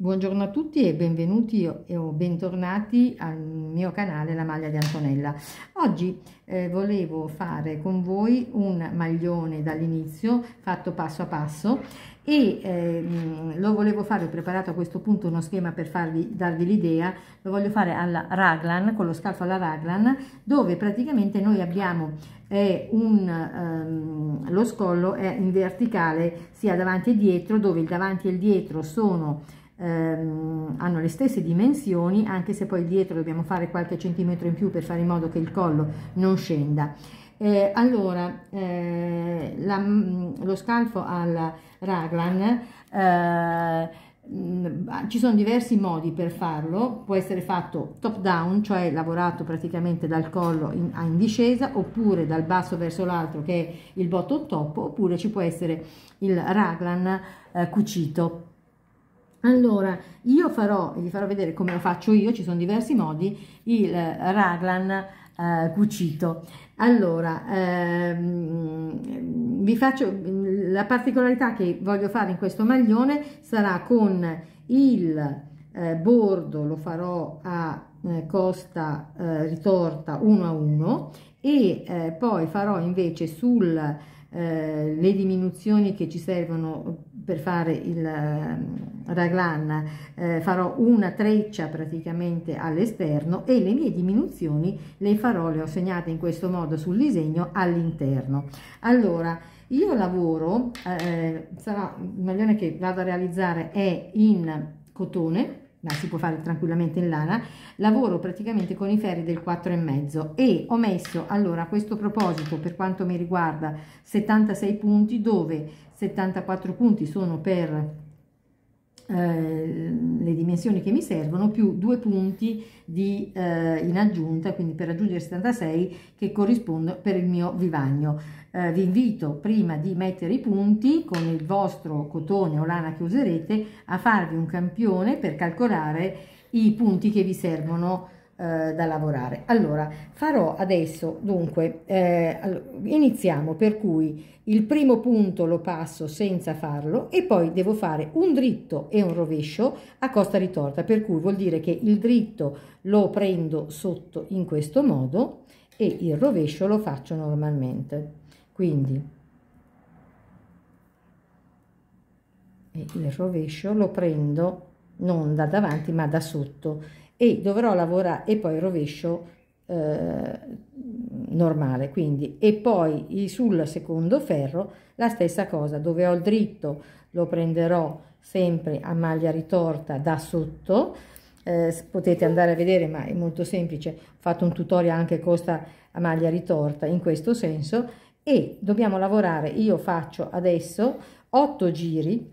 Buongiorno a tutti e benvenuti o bentornati al mio canale La Maglia di Antonella. Oggi eh, volevo fare con voi un maglione dall'inizio fatto passo a passo e ehm, lo volevo fare, ho preparato a questo punto uno schema per farvi, darvi l'idea, lo voglio fare alla raglan, con lo scalfo alla raglan, dove praticamente noi abbiamo eh, un, ehm, lo scollo è in verticale sia davanti e dietro, dove il davanti e il dietro sono ehm, hanno le stesse dimensioni anche se poi dietro dobbiamo fare qualche centimetro in più per fare in modo che il collo non scenda eh, allora eh, la, mm, lo scalfo al raglan eh, mm, ci sono diversi modi per farlo, può essere fatto top down, cioè lavorato praticamente dal collo in, in discesa, oppure dal basso verso l'altro che è il bottom top, oppure ci può essere il raglan eh, cucito. Allora, io farò, vi farò vedere come lo faccio io, ci sono diversi modi, il raglan eh, cucito. Allora, ehm, vi faccio la particolarità che voglio fare in questo maglione sarà con il eh, bordo, lo farò a eh, costa eh, ritorta 1 a 1 e eh, poi farò invece sulle eh, diminuzioni che ci servono per fare il ehm, raglan eh, farò una treccia praticamente all'esterno e le mie diminuzioni le farò, le ho segnate in questo modo sul disegno all'interno. Allora, io lavoro, eh, eh sarà, il maglione che vado a realizzare è in cotone, ma si può fare tranquillamente in lana, lavoro praticamente con i ferri del e mezzo e ho messo allora a questo proposito per quanto mi riguarda 76 punti dove 74 punti sono per eh, le dimensioni che mi servono più due punti di, eh, in aggiunta quindi per raggiungere 76 che corrispondono per il mio vivagno eh, vi invito prima di mettere i punti con il vostro cotone o lana che userete a farvi un campione per calcolare i punti che vi servono eh, da lavorare. Allora, farò adesso, dunque, eh, iniziamo per cui il primo punto lo passo senza farlo e poi devo fare un dritto e un rovescio a costa ritorta, per cui vuol dire che il dritto lo prendo sotto in questo modo e il rovescio lo faccio normalmente. Quindi il rovescio lo prendo non da davanti ma da sotto e dovrò lavorare e poi rovescio eh, normale quindi e poi sul secondo ferro la stessa cosa dove ho il dritto lo prenderò sempre a maglia ritorta da sotto eh, potete andare a vedere ma è molto semplice ho fatto un tutorial anche costa a maglia ritorta in questo senso e dobbiamo lavorare io faccio adesso 8 giri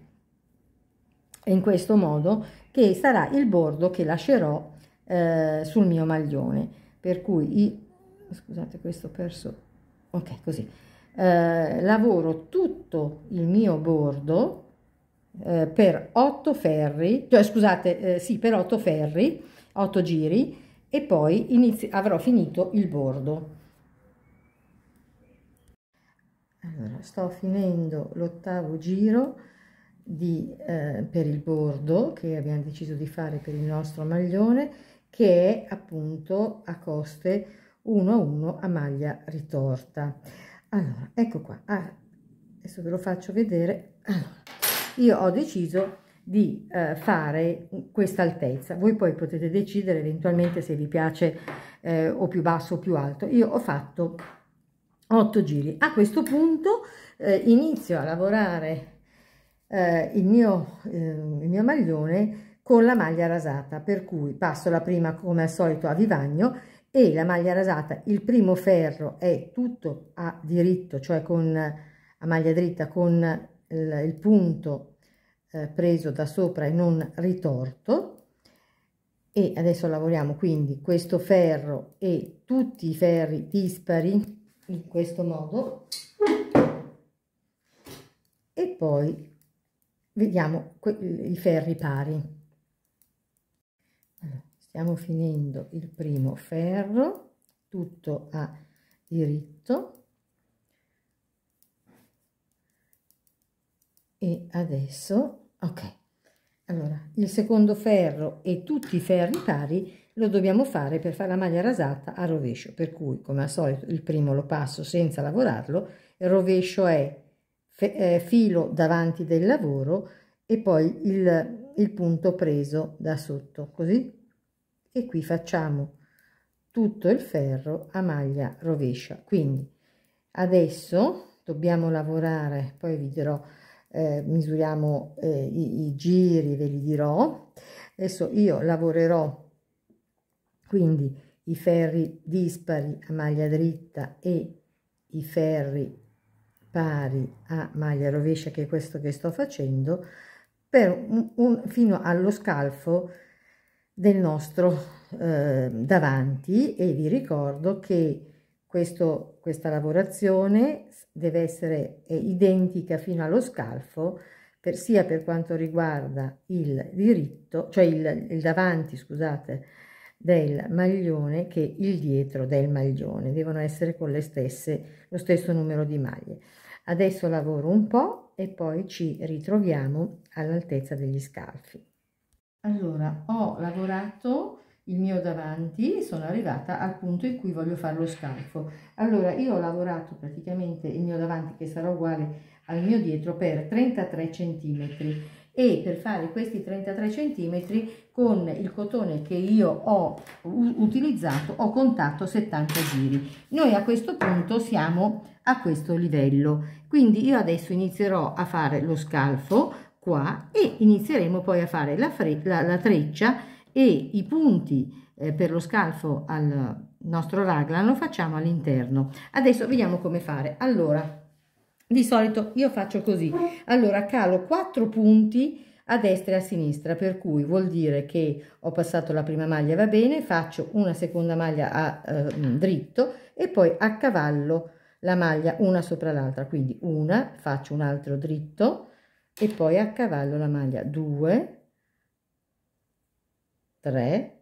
in questo modo che sarà il bordo che lascerò eh, sul mio maglione per cui i, scusate questo ho perso ok così eh, lavoro tutto il mio bordo eh, per 8 ferri cioè scusate eh, sì per 8 ferri 8 giri e poi inizio, avrò finito il bordo allora, sto finendo l'ottavo giro di, eh, per il bordo che abbiamo deciso di fare per il nostro maglione che è appunto a coste 1 a 1 a maglia ritorta. Allora, ecco qua. Ah, adesso ve lo faccio vedere. Allora, io ho deciso di eh, fare questa altezza. Voi poi potete decidere eventualmente se vi piace eh, o più basso o più alto. Io ho fatto 8 giri. A questo punto eh, inizio a lavorare eh, il mio, ehm, il mio maglione con la maglia rasata per cui passo la prima come al solito a vivagno e la maglia rasata il primo ferro è tutto a diritto cioè con a maglia dritta con il, il punto eh, preso da sopra e non ritorto e adesso lavoriamo quindi questo ferro e tutti i ferri dispari in questo modo e poi vediamo i ferri pari stiamo finendo il primo ferro tutto a diritto e adesso ok allora il secondo ferro e tutti i ferri pari lo dobbiamo fare per fare la maglia rasata a rovescio per cui come al solito il primo lo passo senza lavorarlo il rovescio è eh, filo davanti del lavoro e poi il, il punto preso da sotto così e qui facciamo tutto il ferro a maglia rovescia quindi adesso dobbiamo lavorare poi vi dirò eh, misuriamo eh, i, i, giri ve li dirò adesso io lavorerò quindi i ferri dispari a maglia dritta e i ferri pari a maglia rovescia che è questo che sto facendo per un, un fino allo scalfo del nostro eh, davanti e vi ricordo che questo, questa lavorazione deve essere identica fino allo scalfo per, sia per quanto riguarda il diritto, cioè il, il davanti, scusate, del maglione che il dietro del maglione, devono essere con le stesse, lo stesso numero di maglie. Adesso lavoro un po' e poi ci ritroviamo all'altezza degli scalfi. Allora, ho lavorato il mio davanti sono arrivata al punto in cui voglio fare lo scalfo. Allora, io ho lavorato praticamente il mio davanti, che sarà uguale al mio dietro, per 33 centimetri e per fare questi 33 centimetri con il cotone che io ho utilizzato ho contato 70 giri noi a questo punto siamo a questo livello quindi io adesso inizierò a fare lo scalfo qua e inizieremo poi a fare la, la, la treccia e i punti eh, per lo scalfo al nostro raglan lo facciamo all'interno. Adesso vediamo come fare. Allora, di solito io faccio così. Allora, calo 4 punti a destra e a sinistra, per cui vuol dire che ho passato la prima maglia, va bene, faccio una seconda maglia a eh, dritto e poi a cavallo la maglia una sopra l'altra, quindi una, faccio un altro dritto, e poi a cavallo la maglia 2 3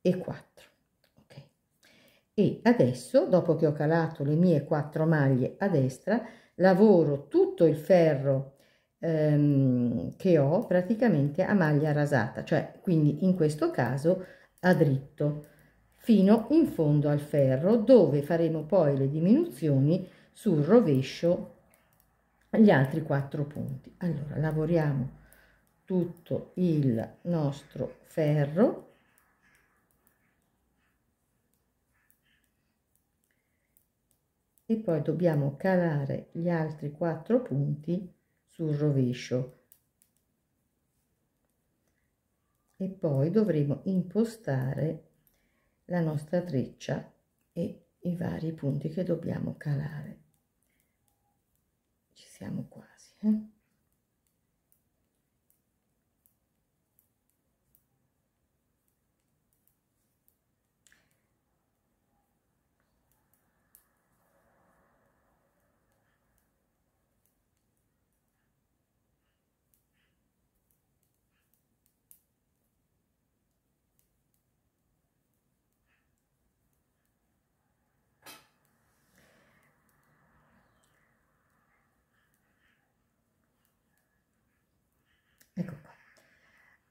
e 4 ok e adesso dopo che ho calato le mie 4 maglie a destra lavoro tutto il ferro ehm, che ho praticamente a maglia rasata cioè quindi in questo caso a dritto fino in fondo al ferro dove faremo poi le diminuzioni sul rovescio gli altri quattro punti. Allora, lavoriamo tutto il nostro ferro e poi dobbiamo calare gli altri quattro punti sul rovescio e poi dovremo impostare la nostra treccia e i vari punti che dobbiamo calare siamo quasi eh?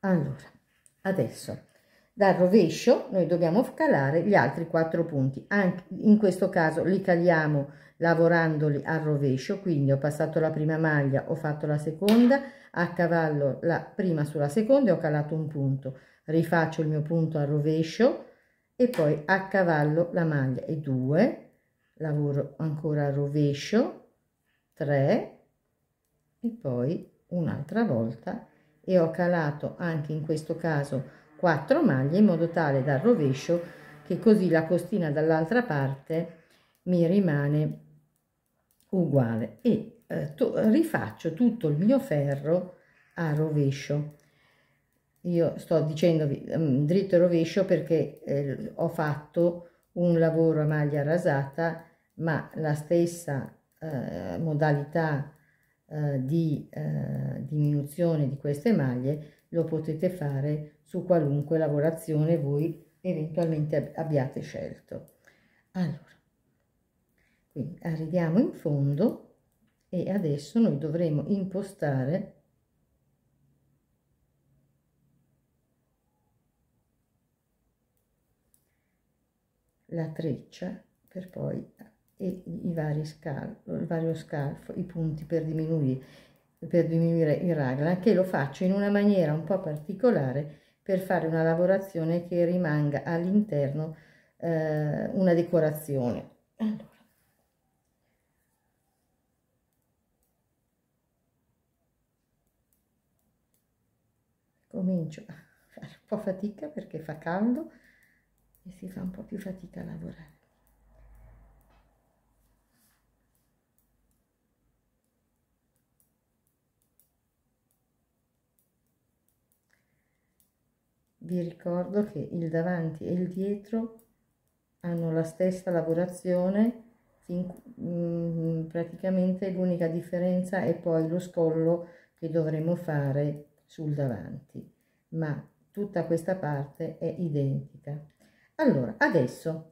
Allora, adesso dal rovescio noi dobbiamo calare gli altri quattro punti anche in questo caso li caliamo lavorandoli al rovescio quindi ho passato la prima maglia ho fatto la seconda a cavallo la prima sulla seconda e ho calato un punto rifaccio il mio punto al rovescio e poi a cavallo la maglia e 2 lavoro ancora al rovescio 3 e poi un'altra volta e ho calato anche in questo caso 4 maglie in modo tale dal rovescio che così la costina dall'altra parte mi rimane uguale e eh, rifaccio tutto il mio ferro a rovescio io sto dicendovi um, dritto e rovescio perché eh, ho fatto un lavoro a maglia rasata ma la stessa eh, modalità eh, di eh, diminuzione di queste maglie lo potete fare su qualunque lavorazione voi eventualmente abbiate scelto. Allora, quindi arriviamo in fondo e adesso noi dovremo impostare la treccia per poi e i vari scalfo, il vario scarfo, i punti per diminuire, per diminuire il raglan, che lo faccio in una maniera un po' particolare per fare una lavorazione che rimanga all'interno eh, una decorazione. Allora. Comincio a fare un po' fatica perché fa caldo e si fa un po' più fatica a lavorare. vi ricordo che il davanti e il dietro hanno la stessa lavorazione fin, mh, mm, praticamente l'unica differenza è poi lo scollo che dovremo fare sul davanti ma tutta questa parte è identica allora adesso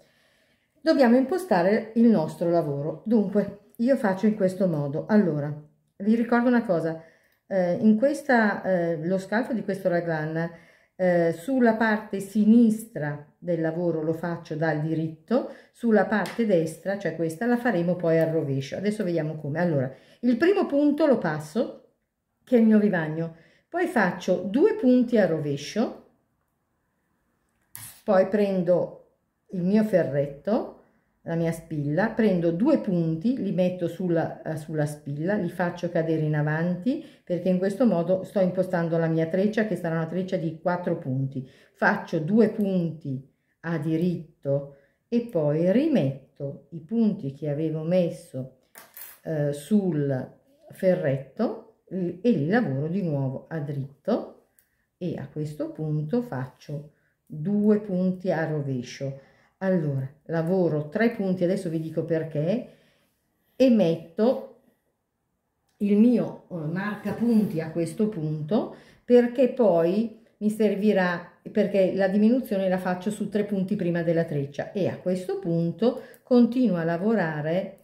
dobbiamo impostare il nostro lavoro dunque io faccio in questo modo allora vi ricordo una cosa eh, in questa eh, lo scalfo di questo raglan eh, sulla parte sinistra del lavoro lo faccio dal diritto, sulla parte destra, cioè questa, la faremo poi al rovescio. Adesso vediamo come. Allora, il primo punto lo passo, che è il mio vivagno, poi faccio due punti a rovescio, poi prendo il mio ferretto, la mia spilla, prendo due punti, li metto sulla, eh, sulla spilla, li faccio cadere in avanti perché in questo modo sto impostando la mia treccia che sarà una treccia di quattro punti. Faccio due punti a diritto e poi rimetto i punti che avevo messo eh, sul ferretto e li lavoro di nuovo a dritto e a questo punto faccio due punti a rovescio allora, lavoro tre punti, adesso vi dico perché, e metto il mio eh, marca punti a questo punto perché poi mi servirà perché la diminuzione la faccio su tre punti prima della treccia e a questo punto continuo a lavorare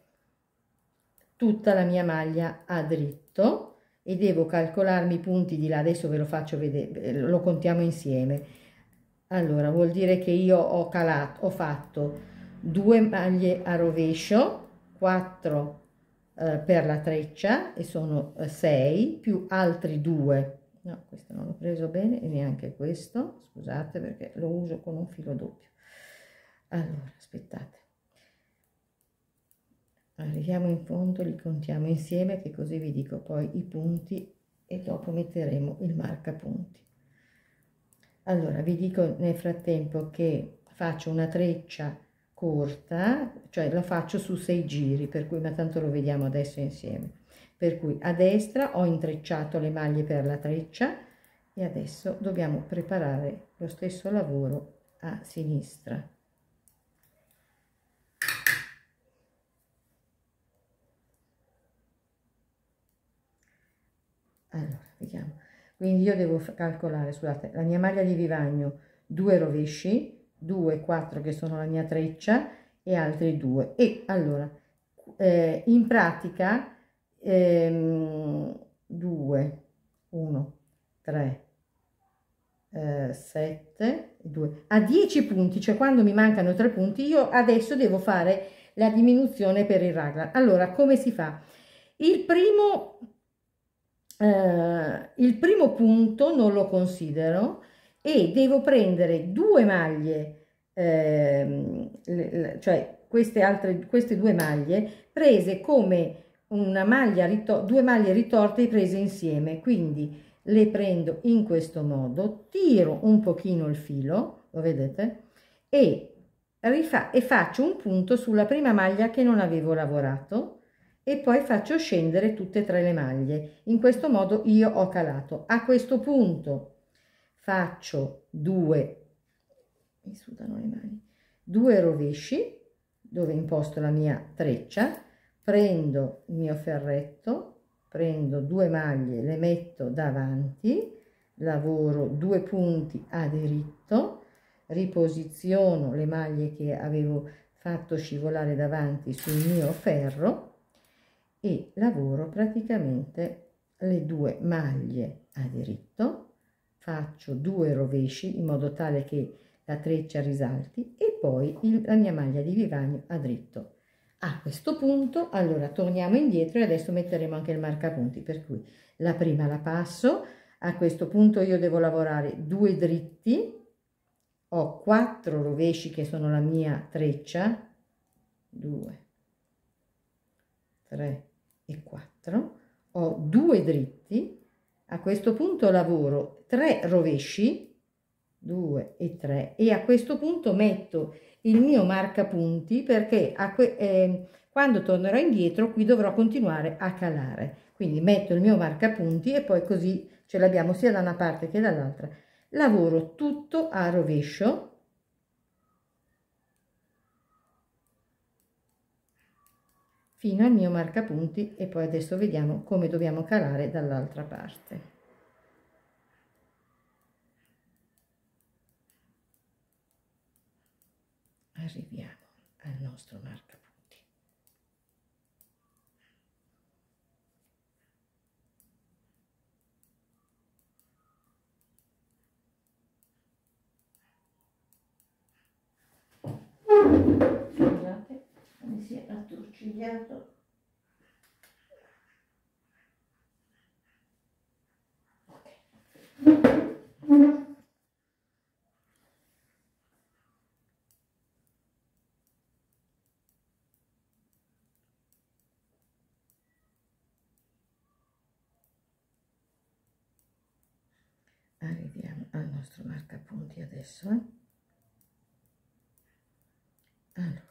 tutta la mia maglia a dritto e devo calcolarmi i punti di là adesso ve lo faccio vedere lo contiamo insieme allora vuol dire che io ho calato ho fatto due maglie a rovescio 4 eh, per la treccia e sono 6 eh, più altri due no questo non l'ho preso bene e neanche questo scusate perché lo uso con un filo doppio allora aspettate arriviamo in fondo li contiamo insieme che così vi dico poi i punti e dopo metteremo il marca punti allora vi dico nel frattempo che faccio una treccia corta cioè la faccio su sei giri per cui ma tanto lo vediamo adesso insieme per cui a destra ho intrecciato le maglie per la treccia e adesso dobbiamo preparare lo stesso lavoro a sinistra allora vediamo quindi io devo calcolare, scusate, la mia maglia di vivagno, due rovesci, 2, 4 che sono la mia treccia e altri due. E allora, eh, in pratica, 2, 1, 3, 7, 2, a 10 punti, cioè quando mi mancano 3 punti, io adesso devo fare la diminuzione per il raglan. Allora, come si fa? Il primo eh, il primo punto non lo considero e devo prendere due maglie, eh, cioè queste, altre, queste due maglie prese come una maglia due maglie ritorte prese insieme quindi le prendo in questo modo tiro un pochino il filo lo vedete e, e faccio un punto sulla prima maglia che non avevo lavorato e poi faccio scendere tutte e tre le maglie. In questo modo io ho calato. A questo punto faccio due, mi sudano le mani, due rovesci dove imposto la mia treccia, prendo il mio ferretto, prendo due maglie, le metto davanti, lavoro due punti a diritto, riposiziono le maglie che avevo fatto scivolare davanti sul mio ferro e lavoro praticamente le due maglie a diritto, faccio due rovesci in modo tale che la treccia risalti e poi il, la mia maglia di vivagno a dritto. A questo punto, allora, torniamo indietro e adesso metteremo anche il marcapunti, per cui la prima la passo, a questo punto io devo lavorare due dritti, ho quattro rovesci che sono la mia treccia, due, tre, e 4, ho due dritti, a questo punto lavoro 3 rovesci, 2 e 3, e a questo punto metto il mio marcapunti perché eh, quando tornerò indietro qui dovrò continuare a calare. Quindi metto il mio marcapunti e poi così ce l'abbiamo sia da una parte che dall'altra. Lavoro tutto a rovescio fino al mio marcapunti e poi adesso vediamo come dobbiamo calare dall'altra parte arriviamo al nostro marcapunti Thank cigliato arriviamo al nostro marcapunti adesso eh? allora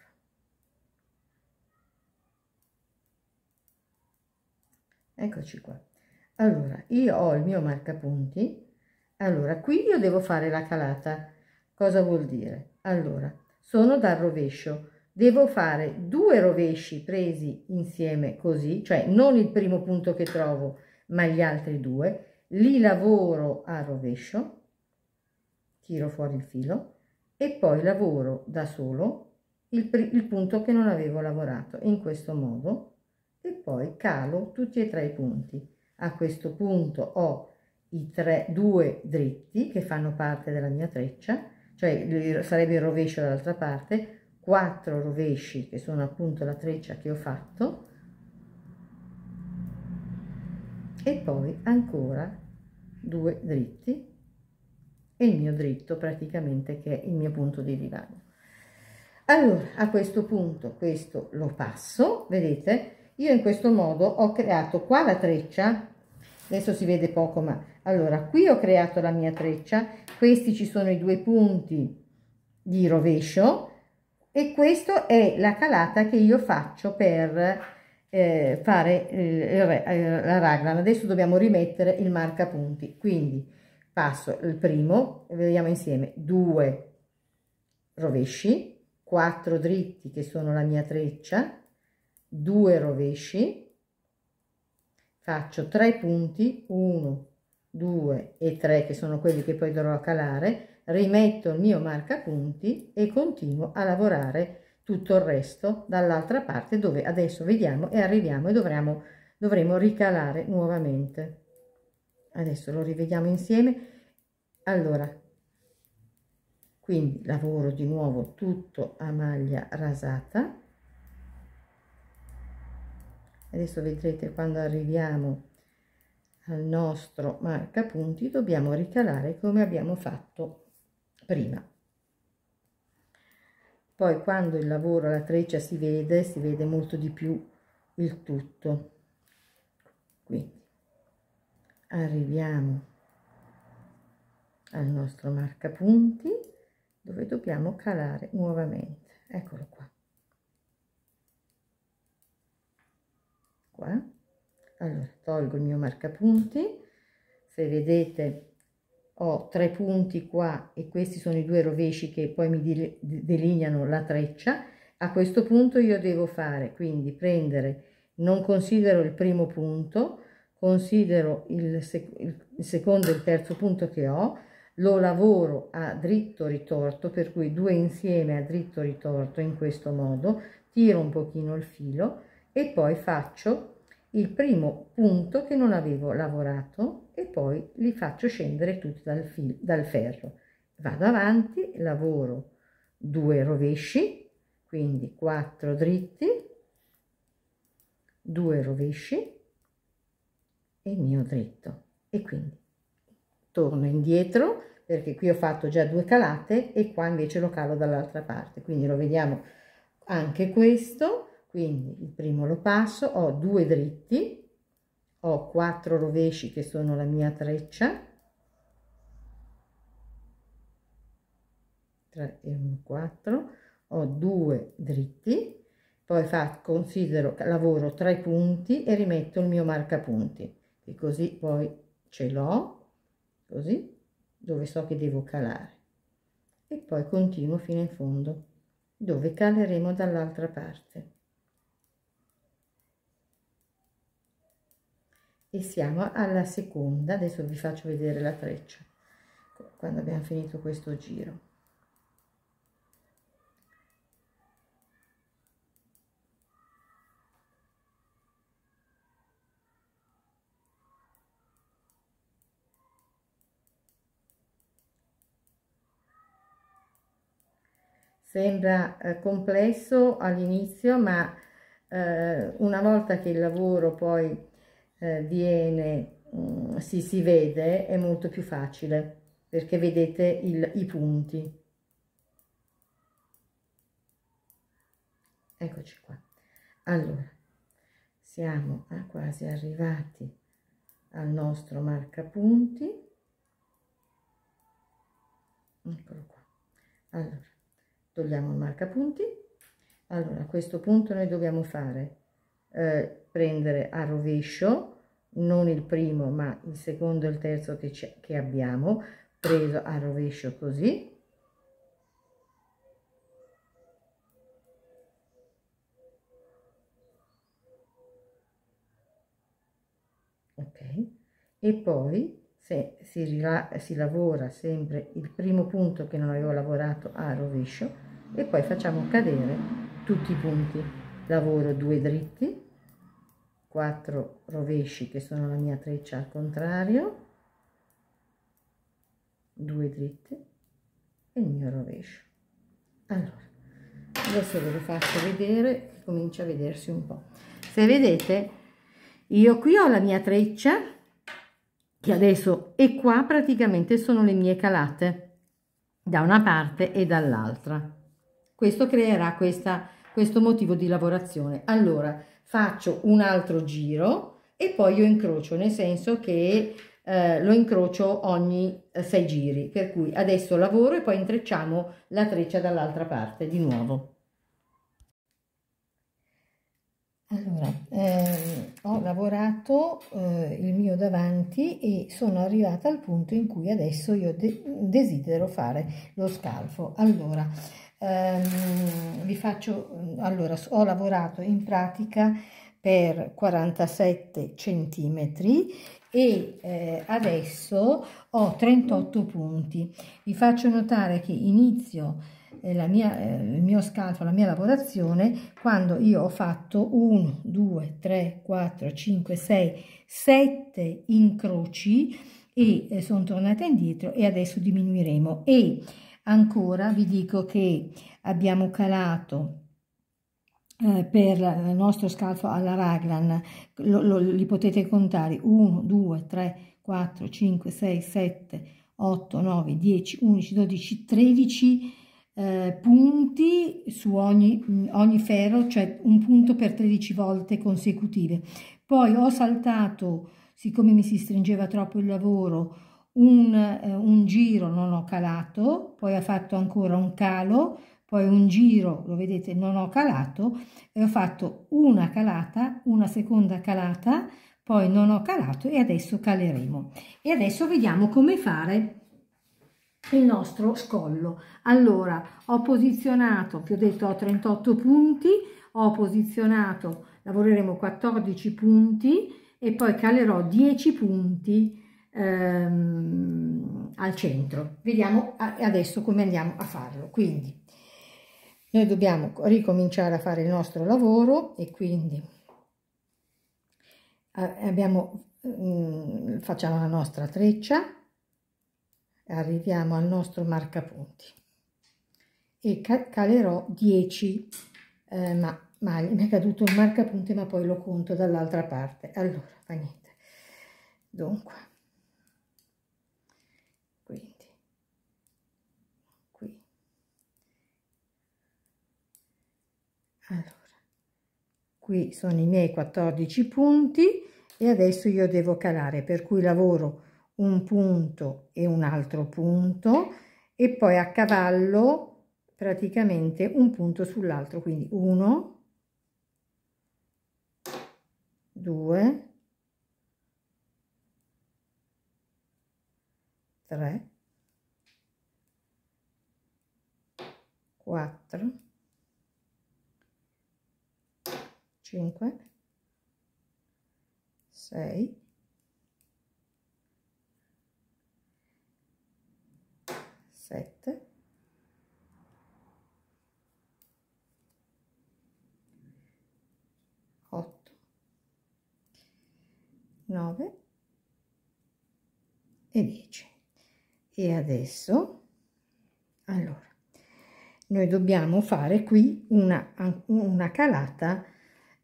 eccoci qua allora io ho il mio marcapunti allora qui io devo fare la calata cosa vuol dire allora sono dal rovescio devo fare due rovesci presi insieme così cioè non il primo punto che trovo ma gli altri due li lavoro a rovescio tiro fuori il filo e poi lavoro da solo il, il punto che non avevo lavorato in questo modo e poi calo tutti e tre i punti. A questo punto ho i tre, due dritti che fanno parte della mia treccia, cioè sarebbe il rovescio dall'altra parte, quattro rovesci che sono appunto la treccia che ho fatto e poi ancora due dritti e il mio dritto praticamente che è il mio punto di divano. Allora, a questo punto questo lo passo, vedete, io in questo modo ho creato qua la treccia adesso si vede poco ma allora qui ho creato la mia treccia questi ci sono i due punti di rovescio e questa è la calata che io faccio per eh, fare eh, la raglan adesso dobbiamo rimettere il marca punti quindi passo il primo vediamo insieme due rovesci 4 dritti che sono la mia treccia due rovesci faccio tre punti 1 2 e 3 che sono quelli che poi dovrò calare rimetto il mio marca punti e continuo a lavorare tutto il resto dall'altra parte dove adesso vediamo e arriviamo e dovremo, dovremo ricalare nuovamente adesso lo rivediamo insieme allora quindi lavoro di nuovo tutto a maglia rasata adesso vedrete quando arriviamo al nostro marca punti dobbiamo ricalare come abbiamo fatto prima poi quando il lavoro la treccia si vede si vede molto di più il tutto quindi arriviamo al nostro marca punti dove dobbiamo calare nuovamente eccolo qua qua allora tolgo il mio marcapunti se vedete ho tre punti qua e questi sono i due rovesci che poi mi delineano la treccia a questo punto io devo fare quindi prendere non considero il primo punto considero il, sec il secondo e il terzo punto che ho lo lavoro a dritto ritorto per cui due insieme a dritto ritorto in questo modo tiro un pochino il filo e poi faccio il primo punto che non avevo lavorato e poi li faccio scendere tutti dal, fil dal ferro vado avanti lavoro due rovesci quindi quattro dritti due rovesci e il mio dritto e quindi torno indietro perché qui ho fatto già due calate e qua invece lo calo dall'altra parte quindi lo vediamo anche questo quindi il primo lo passo ho due dritti ho quattro rovesci che sono la mia treccia 3 e 1 4 ho due dritti poi fa, considero lavoro tre punti e rimetto il mio marcapunti e così poi ce l'ho così dove so che devo calare e poi continuo fino in fondo dove caleremo dall'altra parte e siamo alla seconda adesso vi faccio vedere la treccia quando abbiamo finito questo giro sembra eh, complesso all'inizio ma eh, una volta che il lavoro poi eh, viene, mm, si, si vede, è molto più facile perché vedete il, i punti. Eccoci qua. Allora, siamo a quasi arrivati al nostro marca punti. Eccolo qua. Allora, togliamo il marca punti. Allora, a questo punto noi dobbiamo fare eh, prendere a rovescio non il primo ma il secondo e il terzo che, che abbiamo preso a rovescio così ok e poi se si, si lavora sempre il primo punto che non avevo lavorato a rovescio e poi facciamo cadere tutti i punti lavoro due dritti 4 rovesci che sono la mia treccia al contrario due dritte e il mio rovescio allora adesso ve lo faccio vedere che comincia a vedersi un po se vedete io qui ho la mia treccia che adesso e qua praticamente sono le mie calate da una parte e dall'altra questo creerà questa questo motivo di lavorazione allora faccio un altro giro e poi io incrocio, nel senso che eh, lo incrocio ogni 6 eh, giri, per cui adesso lavoro e poi intrecciamo la treccia dall'altra parte di nuovo. Allora, ehm, ho lavorato eh, il mio davanti e sono arrivata al punto in cui adesso io de desidero fare lo scalfo. Allora, Ehm, vi faccio allora ho lavorato in pratica per 47 centimetri e eh, adesso ho 38 punti vi faccio notare che inizio eh, mia, eh, il mio scalfo la mia lavorazione quando io ho fatto 1 2 3 4 5 6 7 incroci e eh, sono tornata indietro e adesso diminuiremo e Ancora vi dico che abbiamo calato eh, per il nostro scalfo alla raglan, lo, lo, li potete contare 1, 2, 3, 4, 5, 6, 7, 8, 9, 10, 11, 12, 13 eh, punti su ogni, ogni ferro, cioè un punto per 13 volte consecutive. Poi ho saltato, siccome mi si stringeva troppo il lavoro, un, eh, un giro non ho calato, poi ha fatto ancora un calo, poi un giro, lo vedete, non ho calato, e ho fatto una calata, una seconda calata, poi non ho calato e adesso caleremo. E adesso vediamo come fare il nostro scollo. Allora, ho posizionato, vi ho detto, ho 38 punti, ho posizionato, lavoreremo 14 punti e poi calerò 10 punti ehm, al centro. Vediamo adesso come andiamo a farlo. Quindi noi dobbiamo ricominciare a fare il nostro lavoro e quindi eh, abbiamo, mh, mm, facciamo la nostra treccia, arriviamo al nostro marcapunti e ca calerò 10 eh, ma maglie. Mi è caduto il marcapunti ma poi lo conto dall'altra parte. Allora, fa niente. Dunque. allora qui sono i miei 14 punti e adesso io devo calare per cui lavoro un punto e un altro punto e poi a cavallo praticamente un punto sull'altro quindi 1 2 3 4 5 6 7 8 9 e 10 e adesso allora noi dobbiamo fare qui una, una calata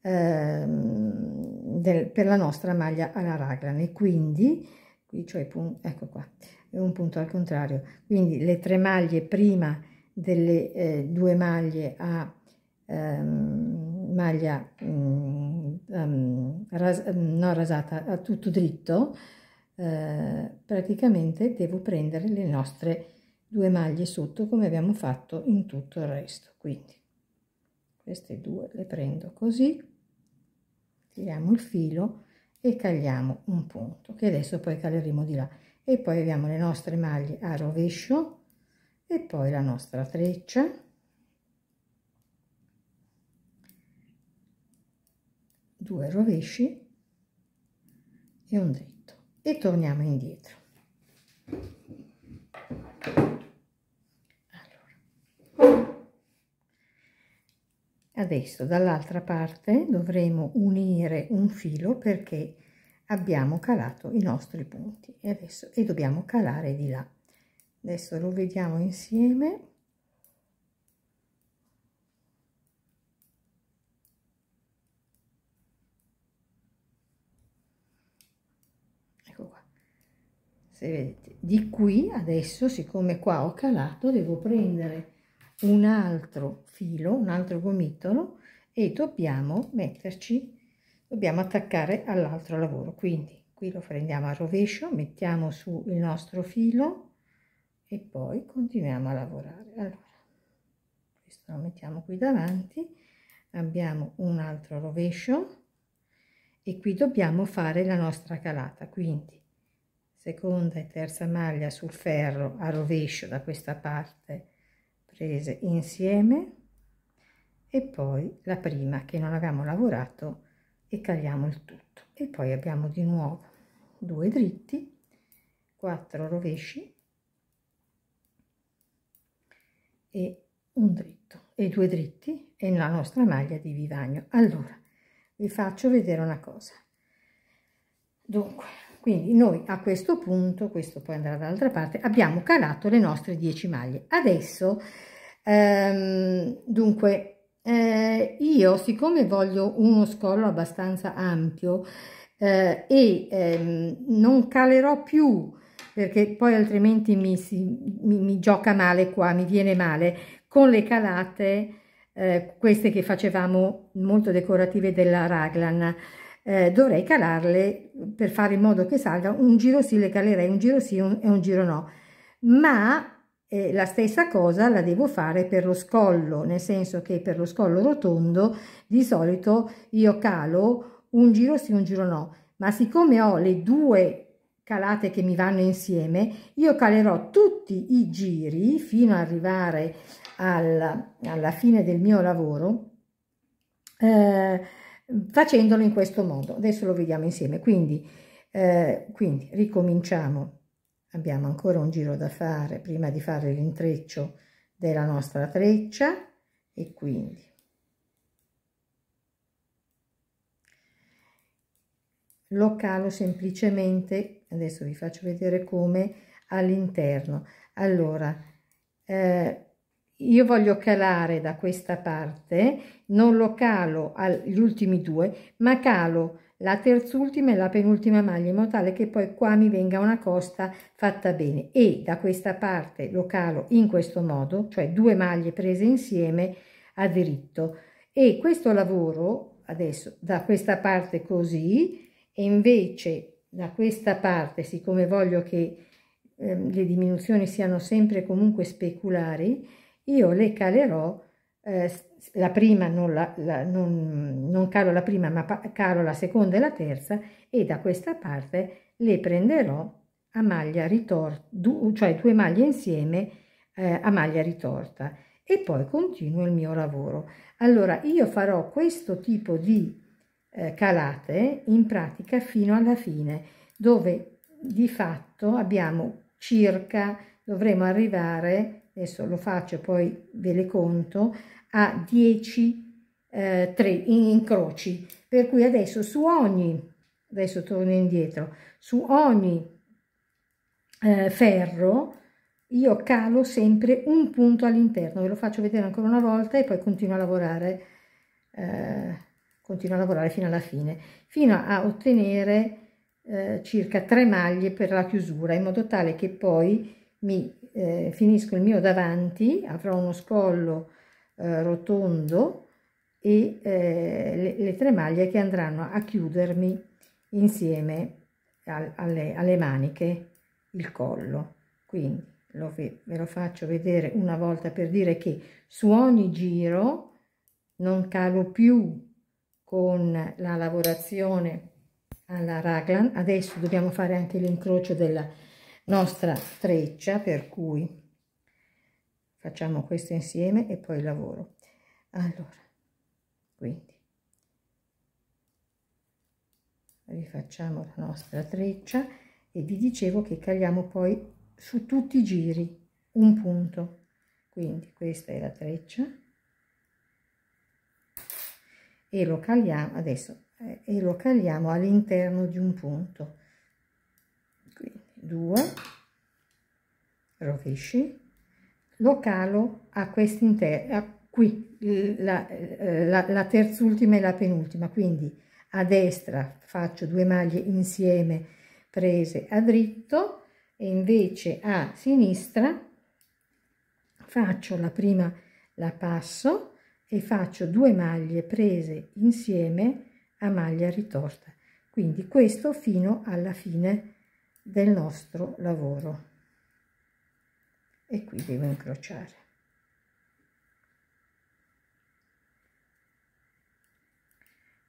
ehm, del, per la nostra maglia alla raglane quindi qui cioè ecco qua un punto al contrario quindi le tre maglie prima delle eh, due maglie a ehm, maglia mm, um, ras no, rasata a tutto dritto eh, praticamente devo prendere le nostre due maglie sotto come abbiamo fatto in tutto il resto quindi queste due le prendo così tiriamo il filo e caliamo un punto che adesso poi caleremo di là e poi abbiamo le nostre maglie a rovescio e poi la nostra treccia due rovesci e un dritto e torniamo indietro Adesso dall'altra parte dovremo unire un filo perché abbiamo calato i nostri punti e adesso e dobbiamo calare di là. Adesso lo vediamo insieme. Ecco qua. Se vedete, di qui adesso siccome qua ho calato devo prendere un altro filo, un altro gomitolo e dobbiamo metterci, dobbiamo attaccare all'altro lavoro. Quindi qui lo prendiamo a rovescio, mettiamo su il nostro filo e poi continuiamo a lavorare. Allora, questo lo mettiamo qui davanti, abbiamo un altro rovescio e qui dobbiamo fare la nostra calata. Quindi seconda e terza maglia sul ferro a rovescio da questa parte prese insieme e poi la prima che non avevamo lavorato e caliamo il tutto e poi abbiamo di nuovo due dritti 4 rovesci e un dritto e due dritti e la nostra maglia di vivagno allora vi faccio vedere una cosa dunque quindi noi a questo punto, questo poi andrà dall'altra parte, abbiamo calato le nostre 10 maglie. Adesso, ehm, dunque, eh, io siccome voglio uno scollo abbastanza ampio eh, e ehm, non calerò più perché poi altrimenti mi, si, mi, mi, gioca male qua, mi viene male, con le calate, eh, queste che facevamo molto decorative della raglan, eh, dovrei calarle per fare in modo che salga un giro sì le calerei un giro sì un, e un giro no ma eh, la stessa cosa la devo fare per lo scollo nel senso che per lo scollo rotondo di solito io calo un giro sì un giro no ma siccome ho le due calate che mi vanno insieme, io calerò tutti i giri fino ad arrivare al, alla fine del mio lavoro eh, facendolo in questo modo. Adesso lo vediamo insieme. Quindi, eh, quindi ricominciamo. Abbiamo ancora un giro da fare prima di fare l'intreccio della nostra treccia e quindi lo calo semplicemente adesso vi faccio vedere come all'interno allora eh, io voglio calare da questa parte non lo calo agli ultimi due, ma calo la terzultima e la penultima maglia in modo tale che poi qua mi venga una costa fatta bene e da questa parte lo calo in questo modo, cioè due maglie prese insieme a diritto e questo lavoro adesso da questa parte così e invece da questa parte siccome voglio che eh, le diminuzioni siano sempre comunque speculari io le calerò eh, la prima, non, la, la, non, non calo la prima, ma calo la seconda e la terza e da questa parte le prenderò a maglia ritorta, cioè due maglie insieme eh, a maglia ritorta e poi continuo il mio lavoro. Allora io farò questo tipo di eh, calate in pratica fino alla fine dove di fatto abbiamo circa dovremo arrivare adesso lo faccio poi ve le conto a 10 eh, tre, incroci, per cui adesso su ogni, adesso torno indietro, su ogni eh, ferro io calo sempre un punto all'interno, ve lo faccio vedere ancora una volta e poi continuo a lavorare, eh, continuo a lavorare fino alla fine, fino a ottenere eh, circa tre maglie per la chiusura, in modo tale che poi mi eh, finisco il mio davanti, avrò uno scollo eh, rotondo e eh, le, le, tre maglie che andranno a chiudermi insieme al, alle, alle, maniche il collo quindi lo ve, lo faccio vedere una volta per dire che su ogni giro non calo più con la lavorazione alla raglan adesso dobbiamo fare anche l'incrocio della nostra treccia per cui facciamo questo insieme e poi lavoro allora quindi rifacciamo la nostra treccia e vi dicevo che caliamo poi su tutti i giri un punto quindi questa è la treccia e lo caliamo adesso eh, e lo caliamo all'interno di un punto quindi 2 rovesci lo calo a quest'interno, qui la, eh, la, la terz'ultima e la penultima, quindi a destra faccio due maglie insieme prese a dritto e invece a sinistra faccio la prima la passo e faccio due maglie prese insieme a maglia ritorta quindi questo fino alla fine del nostro lavoro e qui devo incrociare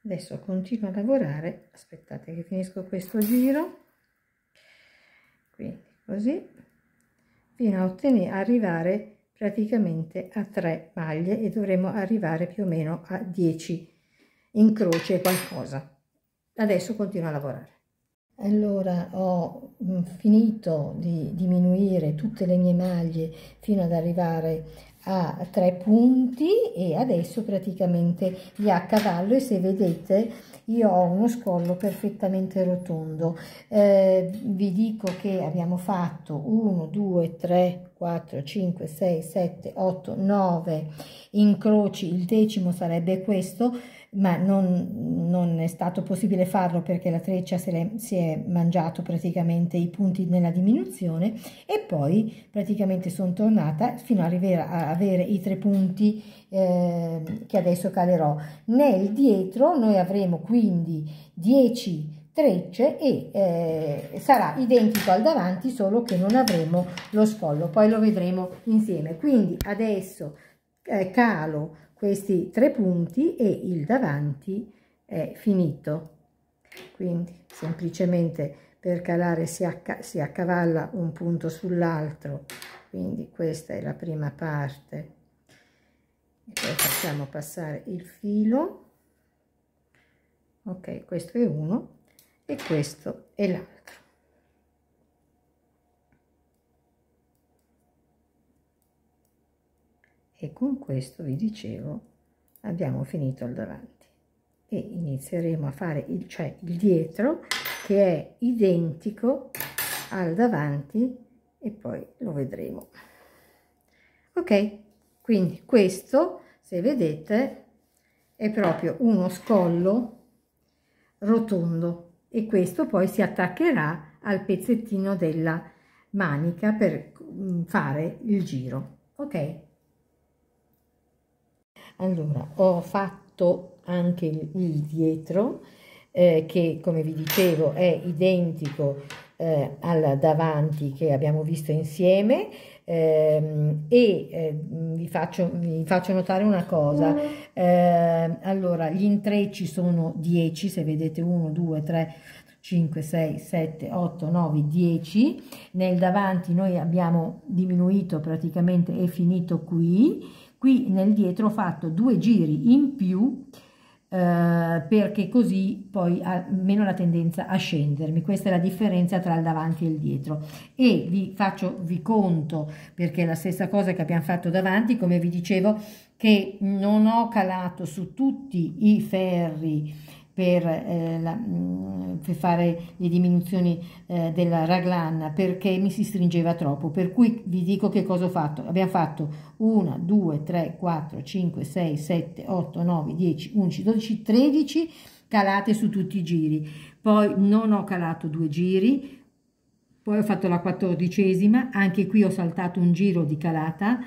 adesso continuo a lavorare aspettate che finisco questo giro quindi così fino a ottenere arrivare praticamente a tre maglie e dovremo arrivare più o meno a 10 incroci qualcosa adesso continuo a lavorare allora ho mm, finito di diminuire tutte le mie maglie fino ad arrivare a tre punti e adesso praticamente li accavallo e se vedete io ho uno scollo perfettamente rotondo eh, vi dico che abbiamo fatto 1 2 3 4 5 6 7 8 9 incroci il decimo sarebbe questo ma non, non, è stato possibile farlo perché la treccia le, si è mangiato praticamente i punti nella diminuzione e poi praticamente sono tornata fino ad arrivare a avere i tre punti eh, che adesso calerò. Nel dietro noi avremo quindi 10 trecce e eh, sarà identico al davanti solo che non avremo lo scollo, poi lo vedremo insieme. Quindi adesso eh, calo questi tre punti e il davanti è finito. Quindi semplicemente per calare si, acca si accavalla un punto sull'altro, quindi questa è la prima parte. E poi facciamo passare il filo. Ok, questo è uno e questo è l'altro. e con questo vi dicevo abbiamo finito il davanti e inizieremo a fare il, cioè il dietro che è identico al davanti e poi lo vedremo ok quindi questo se vedete è proprio uno scollo rotondo e questo poi si attaccherà al pezzettino della manica per mm, fare il giro ok allora, ho fatto anche il dietro, eh, che come vi dicevo è identico eh, al davanti che abbiamo visto insieme, eh, e eh, vi, faccio, vi, faccio, notare una cosa eh, allora gli intrecci sono 10 se vedete 1 2 3 5 6 7 8 9 10 nel davanti noi abbiamo diminuito praticamente è finito qui qui nel dietro ho fatto due giri in più eh, perché così poi ha meno la tendenza a scendermi questa è la differenza tra il davanti e il dietro e vi faccio vi conto perché è la stessa cosa che abbiamo fatto davanti come vi dicevo che non ho calato su tutti i ferri per, eh, la, mm, per fare le diminuzioni eh, della raglanna perché mi si stringeva troppo per cui vi dico che cosa ho fatto abbiamo fatto 1 2 3 4 5 6 7 8 9 10 11 12 13 calate su tutti i giri poi non ho calato due giri poi ho fatto la quattordicesima anche qui ho saltato un giro di calata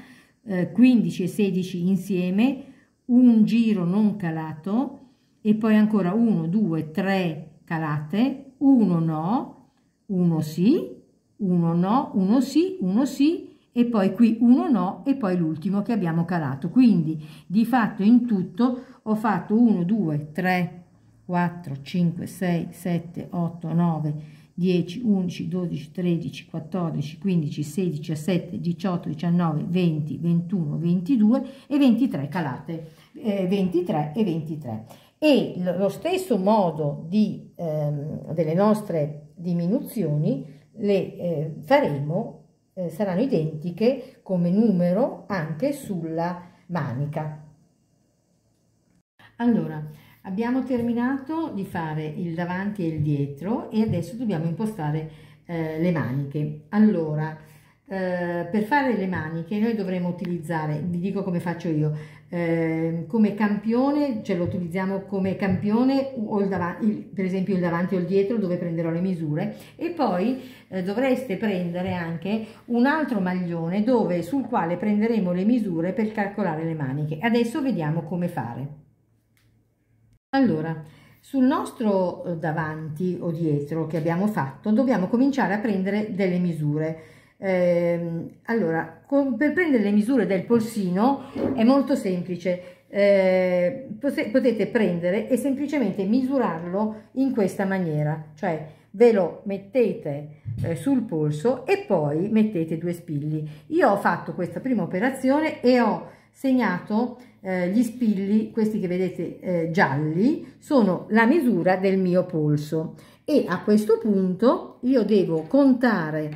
eh, 15 e 16 insieme un giro non calato e poi ancora 1, 2, 3 calate, 1 no, 1 sì, 1 no, 1 sì, 1 sì e poi qui 1 no e poi l'ultimo che abbiamo calato. Quindi di fatto in tutto ho fatto 1, 2, 3, 4, 5, 6, 7, 8, 9, 10, 11, 12, 13, 14, 15, 16, 17, 18, 19, 20, 21, 22 e 23 calate, eh, 23 e 23 e lo stesso modo di, ehm, delle nostre diminuzioni le eh, faremo, eh, saranno identiche come numero anche sulla manica. Allora, abbiamo terminato di fare il davanti e il dietro e adesso dobbiamo impostare eh, le maniche. Allora, eh, per fare le maniche noi dovremo utilizzare, vi dico come faccio io, eh, come campione, cioè lo utilizziamo come campione o il davanti, per esempio il davanti o il dietro dove prenderò le misure e poi eh, dovreste prendere anche un altro maglione dove, sul quale prenderemo le misure per calcolare le maniche. Adesso vediamo come fare. Allora, sul nostro eh, davanti o dietro che abbiamo fatto dobbiamo cominciare a prendere delle misure eh, allora, con, per prendere le misure del polsino è molto semplice. Eh, potete prendere e semplicemente misurarlo in questa maniera, cioè ve lo mettete eh, sul polso e poi mettete due spilli. Io ho fatto questa prima operazione e ho segnato eh, gli spilli, questi che vedete eh, gialli, sono la misura del mio polso e a questo punto io devo contare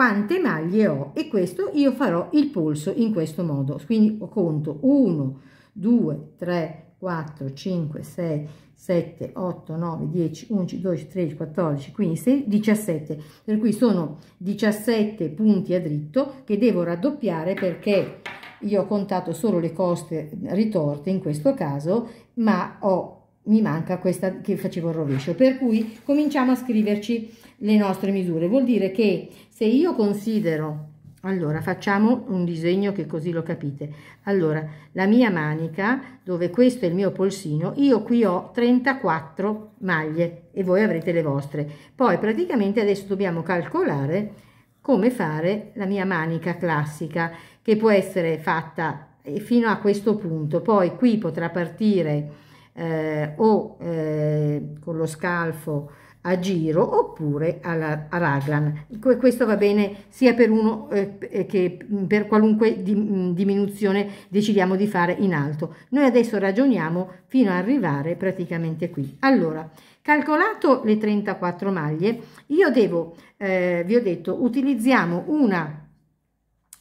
quante maglie ho e questo io farò il polso in questo modo quindi conto 1 2 3 4 5 6 7 8 9 10 11 12 13 14 15 17 per cui sono 17 punti a dritto che devo raddoppiare perché io ho contato solo le coste ritorte in questo caso ma ho mi manca questa che facevo il rovescio per cui cominciamo a scriverci le nostre misure vuol dire che se io considero allora facciamo un disegno che così lo capite allora la mia manica dove questo è il mio polsino io qui ho 34 maglie e voi avrete le vostre poi praticamente adesso dobbiamo calcolare come fare la mia manica classica che può essere fatta eh, fino a questo punto poi qui potrà partire eh, o eh, con lo scalfo a giro oppure alla, a raglan. Questo va bene sia per uno eh, eh che per qualunque mm, diminuzione decidiamo di fare in alto. Noi adesso ragioniamo fino ad arrivare praticamente qui. Allora, calcolato le 34 maglie, io devo, eh, vi ho detto, utilizziamo una...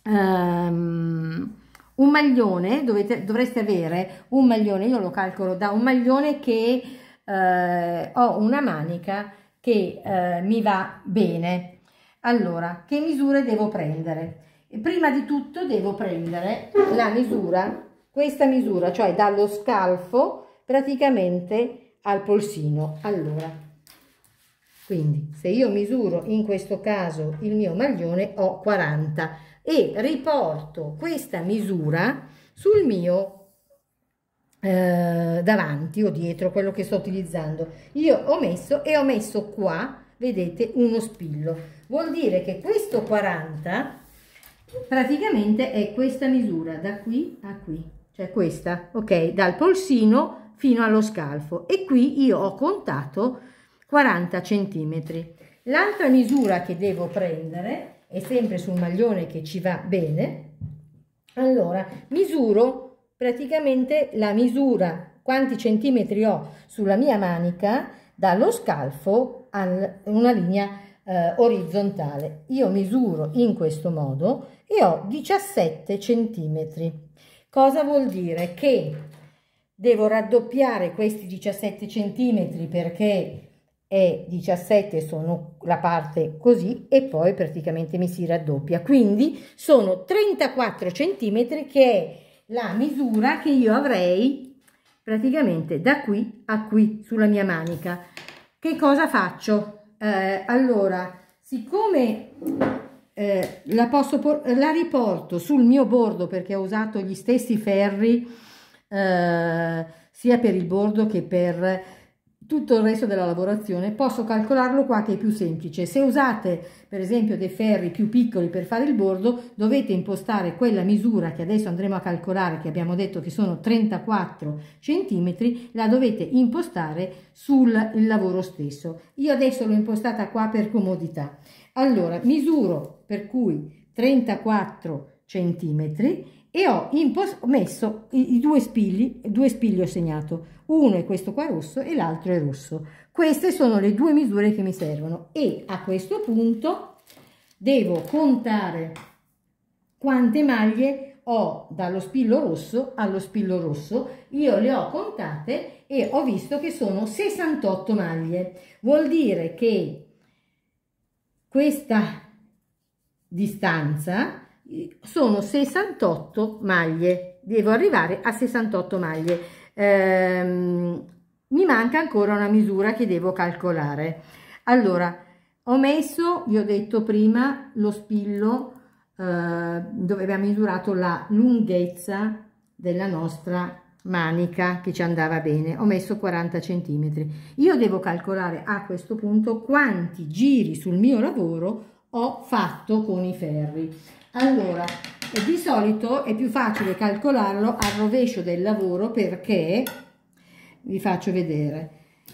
Um, un maglione, dovete, dovreste avere un maglione, io lo calcolo da un maglione che eh, ho una manica che eh, mi va bene. Allora, che misure devo prendere? Prima di tutto devo prendere la misura, questa misura, cioè dallo scalfo praticamente al polsino. Allora, quindi se io misuro in questo caso il mio maglione ho 40 e riporto questa misura sul mio eh, davanti o dietro quello che sto utilizzando io ho messo e ho messo qua vedete uno spillo vuol dire che questo 40 praticamente è questa misura da qui a qui cioè questa ok dal polsino fino allo scalfo e qui io ho contato 40 centimetri l'altra misura che devo prendere è sempre sul maglione che ci va bene allora misuro praticamente la misura quanti centimetri ho sulla mia manica dallo scalfo a una linea eh, orizzontale. Io misuro in questo modo e ho 17 centimetri. Cosa vuol dire? Che devo raddoppiare questi 17 centimetri perché è 17 sono la parte così e poi praticamente mi si raddoppia quindi sono 34 centimetri che è la misura che io avrei praticamente da qui a qui sulla mia manica che cosa faccio eh, allora siccome eh, la, posso la riporto sul mio bordo perché ho usato gli stessi ferri eh, sia per il bordo che per tutto il resto della lavorazione posso calcolarlo qua che è più semplice se usate per esempio dei ferri più piccoli per fare il bordo dovete impostare quella misura che adesso andremo a calcolare che abbiamo detto che sono 34 centimetri la dovete impostare sul lavoro stesso io adesso l'ho impostata qua per comodità allora misuro per cui 34 centimetri centimetri e ho messo i, i, due spilli, due spilli ho segnato, uno è questo qua rosso e l'altro è rosso. Queste sono le due misure che mi servono e a questo punto devo contare quante maglie ho dallo spillo rosso allo spillo rosso. Io le ho contate e ho visto che sono 68 maglie. Vuol dire che questa distanza sono 68 maglie devo arrivare a 68 maglie ehm, mi manca ancora una misura che devo calcolare allora ho messo vi ho detto prima lo spillo eh, dove abbiamo misurato la lunghezza della nostra manica che ci andava bene ho messo 40 centimetri io devo calcolare a questo punto quanti giri sul mio lavoro ho fatto con i ferri allora, di solito è più facile calcolarlo al rovescio del lavoro perché, vi faccio vedere,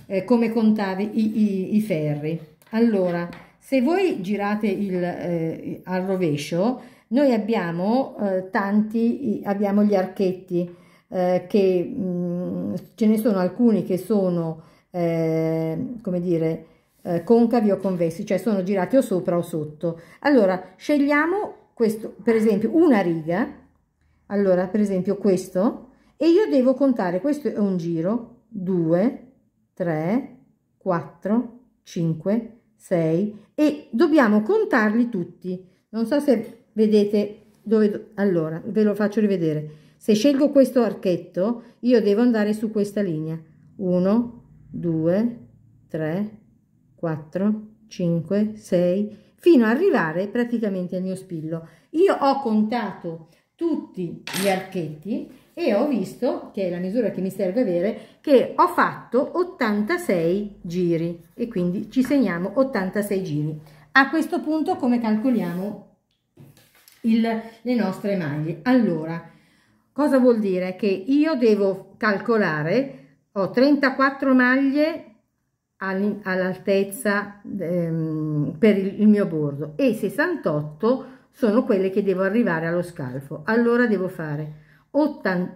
eh, come contare i, i, i, ferri. Allora, se voi girate il, eh, al rovescio, noi abbiamo eh, tanti, abbiamo gli archetti, eh, che mh, mm, ce ne sono alcuni che sono, eh, come dire, eh, concavi o convessi, cioè sono girati o sopra o sotto. Allora, scegliamo questo, per esempio, una riga, allora per esempio questo, e io devo contare, questo è un giro, 2, 3, 4, 5, 6 e dobbiamo contarli tutti. Non so se vedete dove, allora ve lo faccio rivedere. Se scelgo questo archetto, io devo andare su questa linea. 1, 2, 3, 4, 5, 6 fino ad arrivare praticamente al mio spillo. Io ho contato tutti gli archetti e ho visto, che è la misura che mi serve avere, che ho fatto 86 giri e quindi ci segniamo 86 giri. A questo punto come calcoliamo il, le nostre maglie? Allora, cosa vuol dire? Che io devo calcolare, ho 34 maglie all'altezza ehm, per il mio bordo e 68 sono quelle che devo arrivare allo scalfo allora devo fare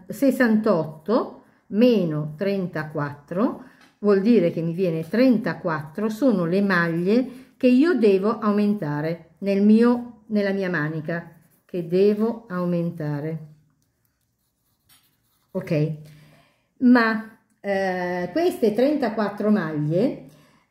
68 meno 34 vuol dire che mi viene 34 sono le maglie che io devo aumentare nel mio nella mia manica che devo aumentare ok ma eh, queste 34 maglie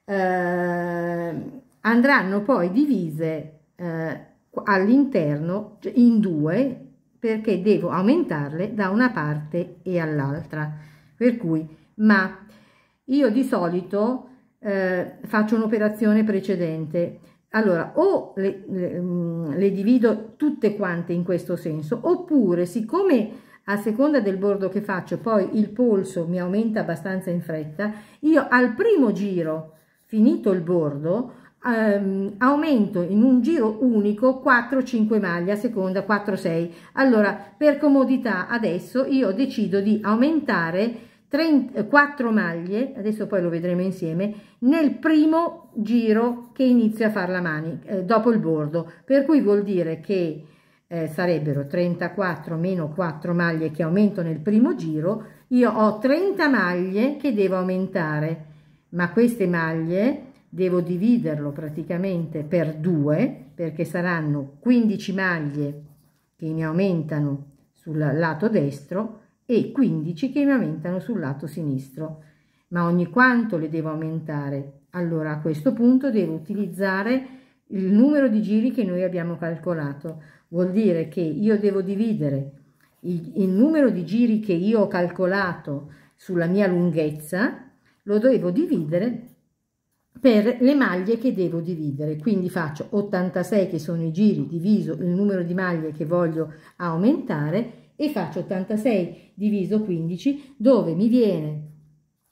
eh, andranno poi divise eh, all'interno cioè in due perché devo aumentarle da una parte e all'altra per cui ma io di solito eh, faccio un'operazione precedente allora o le, le, mm, le, divido tutte quante in questo senso oppure siccome a seconda del bordo che faccio, poi il polso mi aumenta abbastanza in fretta, io al primo giro, finito il bordo, ehm, aumento in un giro unico 4-5 maglie, a seconda 4-6. Allora, per comodità adesso io decido di aumentare 30, 4 eh, maglie, adesso poi lo vedremo insieme, nel primo giro che inizio a fare la manica, eh, dopo il bordo, per cui vuol dire che eh, sarebbero 34 meno 4 maglie che aumento nel primo giro, io ho 30 maglie che devo aumentare, ma queste maglie devo dividerlo praticamente per 2 perché saranno 15 maglie che mi aumentano sul lato destro e 15 che mi aumentano sul lato sinistro ma ogni quanto le devo aumentare allora a questo punto devo utilizzare il numero di giri che noi abbiamo calcolato Vuol dire che io devo dividere il, il numero di giri che io ho calcolato sulla mia lunghezza, lo devo dividere per le maglie che devo dividere. Quindi faccio 86 che sono i giri diviso il numero di maglie che voglio aumentare e faccio 86 diviso 15 dove mi viene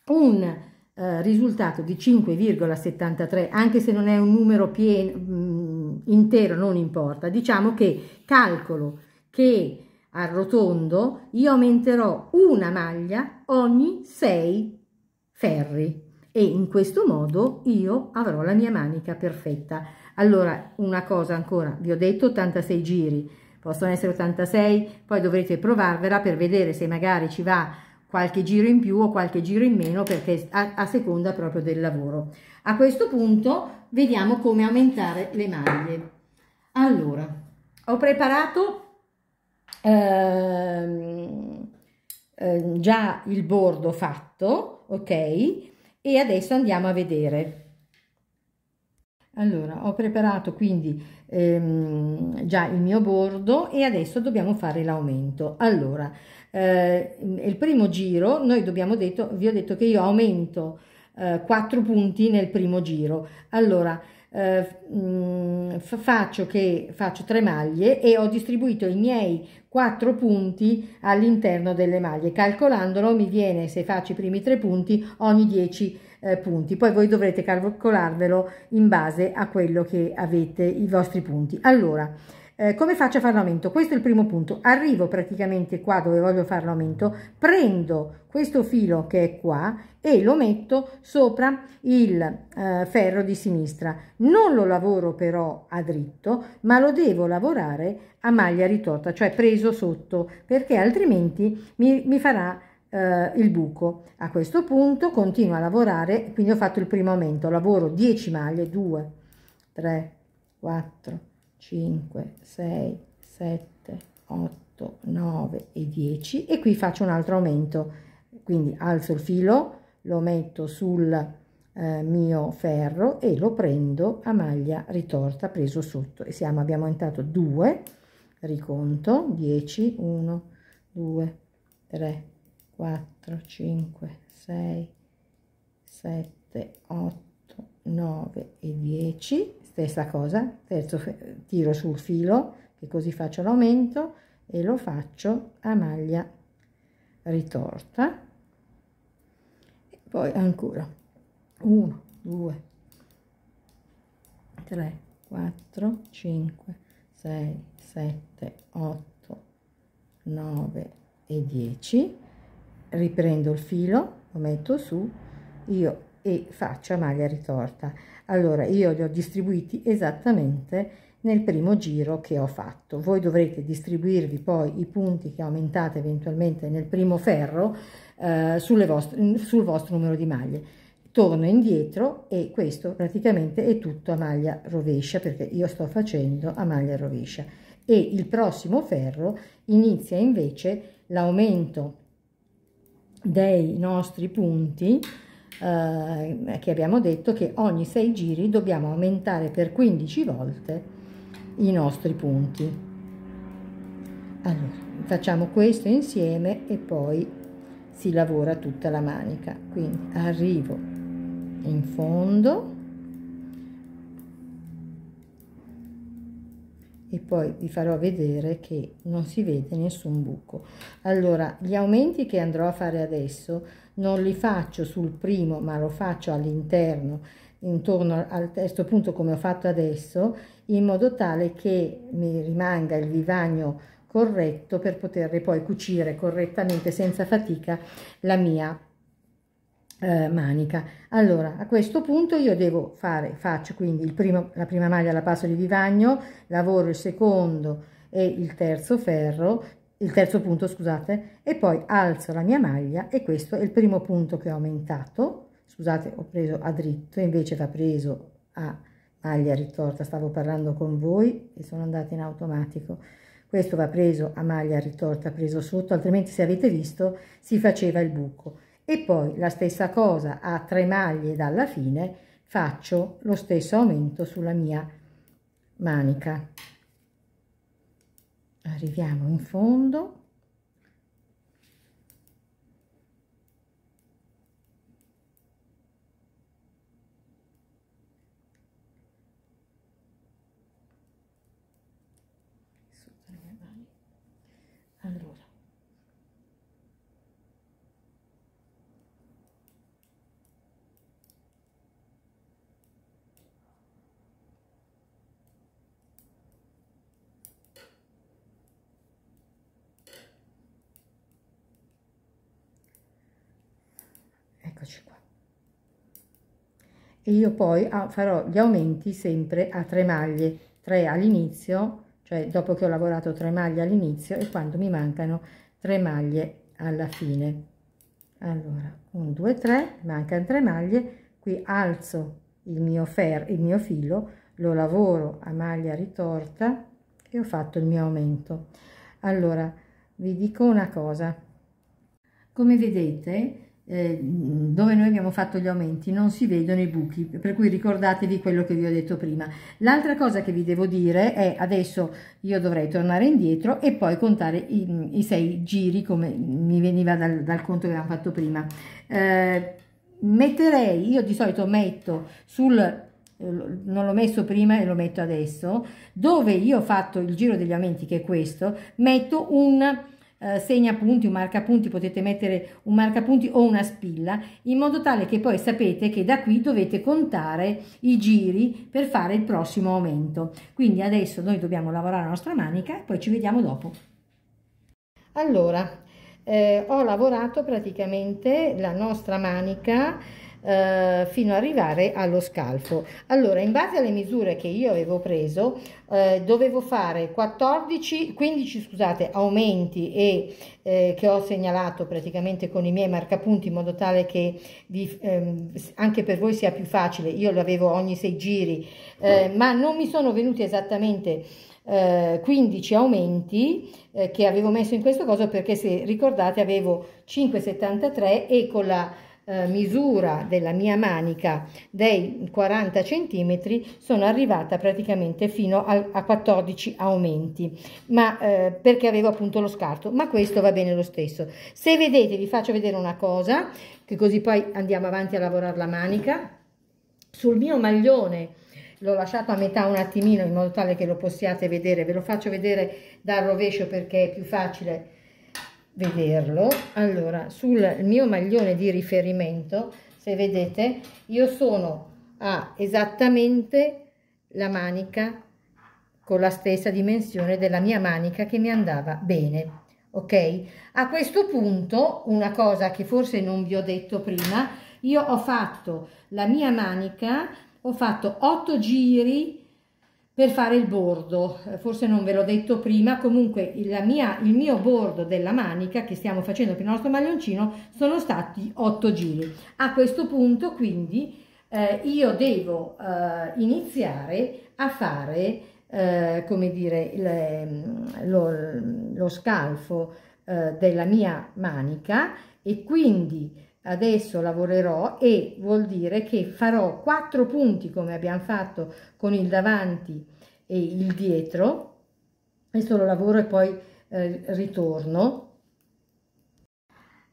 un eh, risultato di 5,73 anche se non è un numero pieno, intero non importa, diciamo che calcolo che arrotondo io aumenterò una maglia ogni 6 ferri e in questo modo io avrò la mia manica perfetta. Allora, una cosa ancora, vi ho detto 86 giri, possono essere 86, poi dovrete provarvela per vedere se magari ci va qualche giro in più o qualche giro in meno perché a, a seconda proprio del lavoro. A questo punto vediamo come aumentare le maglie. Allora, ho preparato ehm, eh, già il bordo fatto, ok? E adesso andiamo a vedere. Allora, ho preparato quindi ehm, già il mio bordo e adesso dobbiamo fare l'aumento. Allora, eh, il primo giro noi dobbiamo detto, vi ho detto che io aumento eh, 4 punti nel primo giro. Allora, eh, mh, mm, faccio, che, faccio tre maglie e ho distribuito i miei 4 punti all'interno delle maglie. Calcolandolo mi viene, se faccio i primi tre punti, ogni 10 eh, punti. Poi voi dovrete calcolarvelo in base a quello che avete, i vostri punti. Allora, eh, come faccio a fare l'aumento? Questo è il primo punto. Arrivo praticamente qua dove voglio fare l'aumento, prendo questo filo che è qua e lo metto sopra il eh, ferro di sinistra. Non lo lavoro però a dritto, ma lo devo lavorare a maglia ritorta, cioè preso sotto, perché altrimenti mi, mi farà eh, il buco. A questo punto continuo a lavorare, quindi ho fatto il primo aumento, lavoro 10 maglie, 2, 3, 4, 5, 6, 7, 8, 9 e 10 e qui faccio un altro aumento, quindi alzo il filo, lo metto sul eh, mio ferro e lo prendo a maglia ritorta preso sotto e siamo abbiamo entrato 2 riconto 10 1 2 3 4 5 6 7 8 9 e 10 stessa cosa terzo tiro sul filo che così faccio l'aumento e lo faccio a maglia ritorta e poi ancora 1 2 3 4 5 6 7 8 9 e 10 riprendo il filo lo metto su io e faccia maglia ritorta allora io li ho distribuiti esattamente nel primo giro che ho fatto voi dovrete distribuirvi poi i punti che aumentate eventualmente nel primo ferro eh, vostre, sul vostro numero di maglie torno indietro e questo praticamente è tutto a maglia rovescia perché io sto facendo a maglia rovescia e il prossimo ferro inizia invece l'aumento dei nostri punti eh, che abbiamo detto che ogni 6 giri dobbiamo aumentare per 15 volte i nostri punti. Allora, facciamo questo insieme e poi si lavora tutta la manica. Quindi arrivo in fondo e poi vi farò vedere che non si vede nessun buco. Allora, gli aumenti che andrò a fare adesso non li faccio sul primo ma lo faccio all'interno intorno al terzo punto come ho fatto adesso in modo tale che mi rimanga il vivagno corretto per poter poi cucire correttamente senza fatica la mia eh, manica allora a questo punto io devo fare faccio quindi primo, la prima maglia la passo di vivagno lavoro il secondo e il terzo ferro il terzo punto scusate e poi alzo la mia maglia e questo è il primo punto che ho aumentato scusate ho preso a dritto invece va preso a maglia ritorta stavo parlando con voi e sono andata in automatico questo va preso a maglia ritorta preso sotto altrimenti se avete visto si faceva il buco e poi la stessa cosa a tre maglie dalla fine faccio lo stesso aumento sulla mia manica arriviamo in fondo e io poi ah, farò gli aumenti sempre a tre maglie, tre all'inizio, cioè dopo che ho lavorato tre maglie all'inizio e quando mi mancano tre maglie alla fine. Allora, 1, 2, 3, mancano tre maglie, qui alzo il mio, fer, il mio filo, lo lavoro a maglia ritorta e ho fatto il mio aumento. Allora, vi dico una cosa. Come vedete, Ehm, dove noi abbiamo fatto gli aumenti non si vedono i buchi per cui ricordatevi quello che vi ho detto prima l'altra cosa che vi devo dire è adesso io dovrei tornare indietro e poi contare i, i sei giri come mi veniva dal, dal conto che abbiamo fatto prima eh, metterei io di solito metto sul non l'ho messo prima e lo metto adesso dove io ho fatto il giro degli aumenti che è questo metto un eh, segnapunti, un marcapunti, potete mettere un marcapunti o una spilla, in modo tale che poi sapete che da qui dovete contare i giri per fare il prossimo aumento. Quindi adesso noi dobbiamo lavorare la nostra manica e poi ci vediamo dopo. Allora, eh, ho lavorato praticamente la nostra manica eh, fino ad arrivare allo scalfo. Allora, in base alle misure che io avevo preso, eh, dovevo fare 14, 15 scusate, aumenti e, eh, che ho segnalato praticamente con i miei marcapunti in modo tale che vi, ehm, anche per voi sia più facile. Io lo avevo ogni 6 giri, eh, ma non mi sono venuti esattamente 15 eh, aumenti che avevo messo in questo coso perché se ricordate avevo 5,73 e con la eh, misura della mia manica dei 40 cm sono arrivata praticamente fino a, a 14 aumenti, ma eh, perché avevo appunto lo scarto, ma questo va bene lo stesso. Se vedete vi faccio vedere una cosa, che così poi andiamo avanti a lavorare la manica. Sul mio maglione l'ho lasciato a metà un attimino in modo tale che lo possiate vedere, ve lo faccio vedere dal rovescio perché è più facile vederlo. Allora, sul mio maglione di riferimento, se vedete, io sono a esattamente la manica con la stessa dimensione della mia manica che mi andava bene. Ok? A questo punto, una cosa che forse non vi ho detto prima, io ho fatto la mia manica, ho fatto 8 giri per fare il bordo, eh, forse non ve l'ho detto prima, comunque mia, il mio bordo della manica che stiamo facendo per il nostro maglioncino sono stati 8 giri. A questo punto quindi eh, io devo eh, iniziare a fare, eh, come dire, le, mm, lo, lo, scalfo eh, della mia manica e quindi adesso lavorerò e vuol dire che farò quattro punti come abbiamo fatto con il davanti e il dietro questo lo lavoro e poi eh, ritorno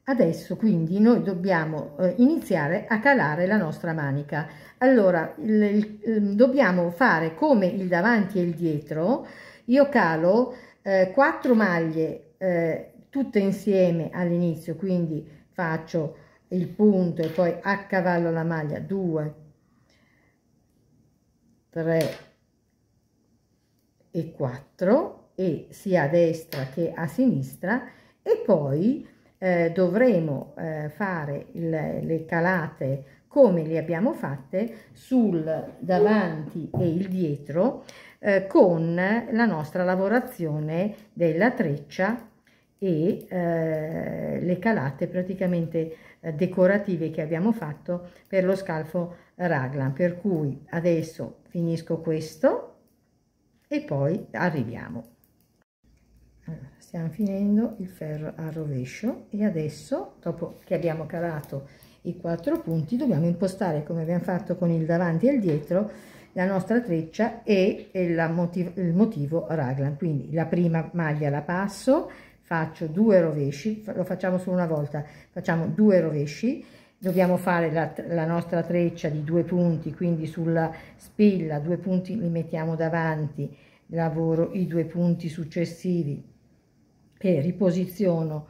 adesso quindi noi dobbiamo eh, iniziare a calare la nostra manica allora il, il, ehm, dobbiamo fare come il davanti e il dietro io calo eh, 4 maglie eh, tutte insieme all'inizio quindi faccio il punto e poi a cavallo la maglia 2 3 e 4 e sia a destra che a sinistra e poi eh, dovremo eh, fare il, le calate come le abbiamo fatte sul davanti e il dietro eh, con la nostra lavorazione della treccia e eh, le calate praticamente eh, decorative che abbiamo fatto per lo scalfo raglan per cui adesso finisco questo e poi arriviamo allora, stiamo finendo il ferro al rovescio e adesso dopo che abbiamo calato i quattro punti dobbiamo impostare come abbiamo fatto con il davanti e il dietro la nostra treccia e il motivo, il motivo raglan quindi la prima maglia la passo faccio due rovesci lo facciamo solo una volta facciamo due rovesci dobbiamo fare la, la nostra treccia di due punti quindi sulla spilla due punti li mettiamo davanti lavoro i due punti successivi e riposiziono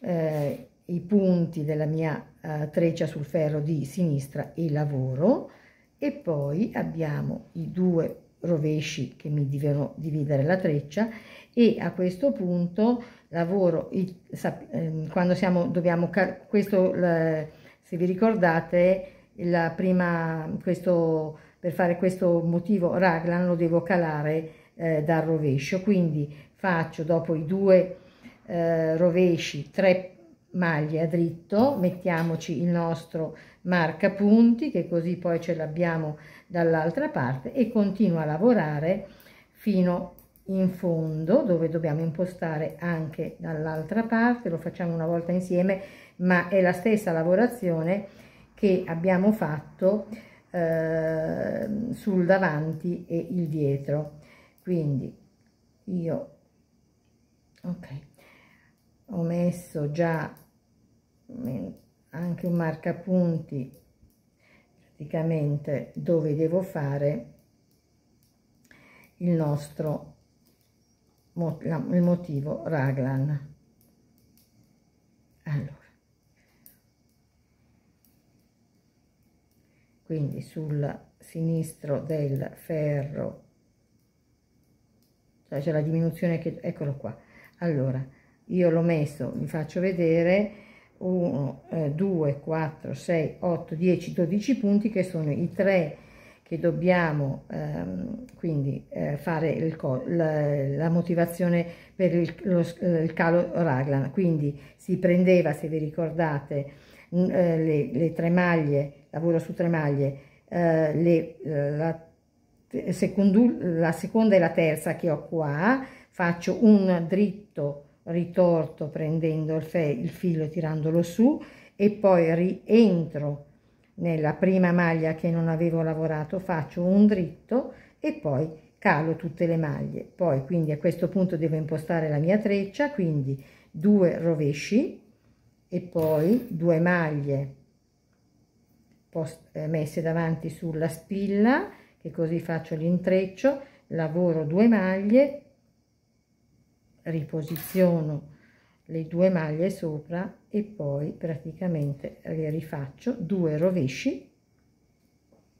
eh, i punti della mia eh, treccia sul ferro di sinistra e lavoro e poi abbiamo i due rovesci che mi devono dividere la treccia e a questo punto lavoro, ehm, quando siamo, dobbiamo, questo, se vi ricordate, la prima, questo, per fare questo motivo raglan lo devo calare eh, dal rovescio, quindi faccio dopo i due eh, rovesci 3 maglie a dritto, mettiamoci il nostro marca punti che così poi ce l'abbiamo dall'altra parte e continuo a lavorare fino in fondo dove dobbiamo impostare anche dall'altra parte lo facciamo una volta insieme ma è la stessa lavorazione che abbiamo fatto eh, sul davanti e il dietro quindi io ok ho messo già mm, anche un marcapunti praticamente dove devo fare il nostro il motivo raglan allora quindi sul sinistro del ferro cioè c'è la diminuzione che eccolo qua allora io l'ho messo vi faccio vedere 1 2 4 6 8 10 12 punti che sono i tre che dobbiamo ehm, quindi eh, fare il, la, la, motivazione per il, lo, eh, il, calo raglan. Quindi si prendeva, se vi ricordate, eh, le, le, tre maglie, lavoro su tre maglie, eh, le, eh, la, secondu, la seconda e la terza che ho qua, faccio un dritto ritorto prendendo il, fe, il filo tirandolo su e poi rientro nella prima maglia che non avevo lavorato faccio un dritto e poi calo tutte le maglie poi quindi a questo punto devo impostare la mia treccia quindi due rovesci e poi due maglie eh, messe davanti sulla spilla che così faccio l'intreccio lavoro due maglie riposiziono le due maglie sopra e poi praticamente le rifaccio due rovesci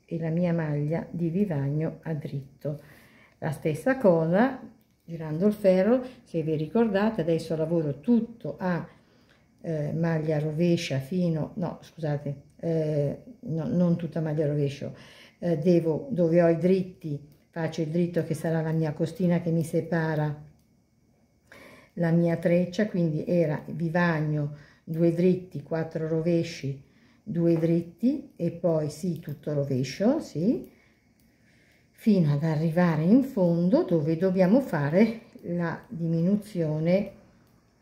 e la mia maglia di vivagno a dritto la stessa cosa girando il ferro se vi ricordate adesso lavoro tutto a eh, maglia rovescia fino no scusate eh, no, non tutta maglia rovescio eh, devo dove ho i dritti faccio il dritto che sarà la mia costina che mi separa la mia treccia, quindi era vivagno, due dritti, quattro rovesci, due dritti e poi sì, tutto rovescio, sì, fino ad arrivare in fondo dove dobbiamo fare la diminuzione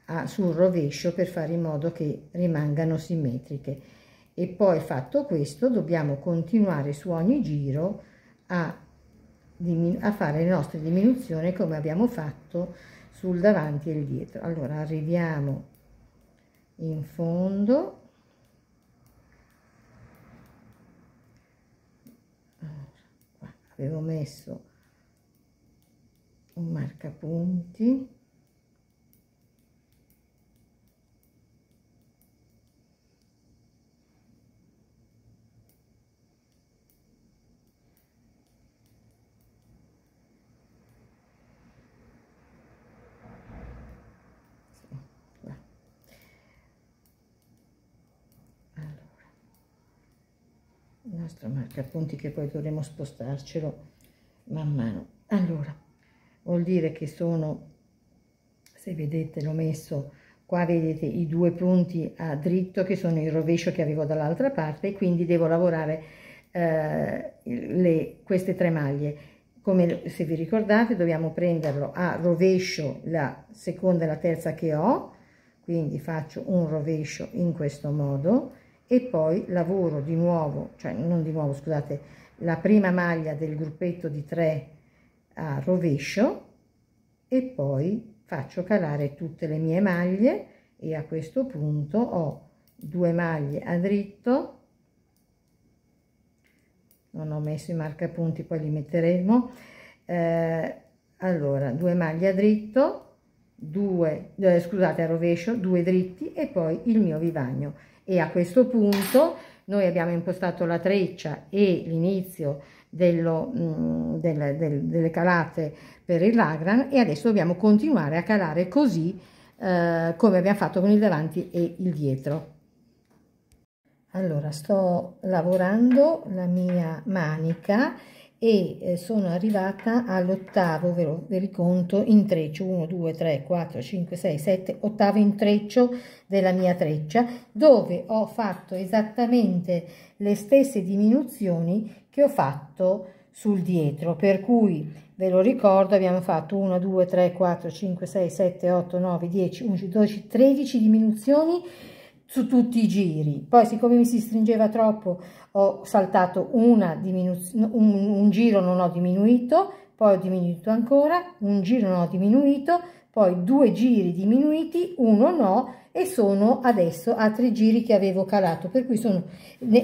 a, ah, sul rovescio per fare in modo che rimangano simmetriche e poi fatto questo dobbiamo continuare su ogni giro a, a fare le nostre diminuzioni come abbiamo fatto sul davanti e il dietro allora arriviamo in fondo allora, avevo messo un marcapunti nostro marcapunti che poi dovremo spostarcelo man mano allora vuol dire che sono se vedete l'ho messo qua vedete i due punti a dritto che sono il rovescio che avevo dall'altra parte e quindi devo lavorare eh, le, queste tre maglie come se vi ricordate dobbiamo prenderlo a rovescio la seconda e la terza che ho quindi faccio un rovescio in questo modo e poi lavoro di nuovo, cioè non di nuovo, scusate, la prima maglia del gruppetto di 3 a rovescio e poi faccio calare tutte le mie maglie e a questo punto ho due maglie a dritto non ho messo i marcapunti poi li metteremo eh, allora due maglie a dritto due, eh, scusate, a rovescio, due dritti e poi il mio vivagno. E a questo punto noi abbiamo impostato la treccia e l'inizio dello, mh, mm, del, del, delle calate per il ragran e adesso dobbiamo continuare a calare così eh, come abbiamo fatto con il davanti e il dietro. Allora sto lavorando la mia manica e eh, sono arrivata all'ottavo, ve lo riconto intreccio 1, 2, 3, 4, 5, 6, 7, ottavo intreccio della mia treccia dove ho fatto esattamente le stesse diminuzioni che ho fatto sul dietro per cui ve lo ricordo abbiamo fatto 1 2 3 4 5 6 7 8 9 10 11 12 13 diminuzioni su tutti i giri poi siccome mi si stringeva troppo ho saltato una un, un giro non ho diminuito poi ho diminuito ancora un giro non ho diminuito poi due giri diminuiti uno no e sono adesso a tre giri che avevo calato per cui sono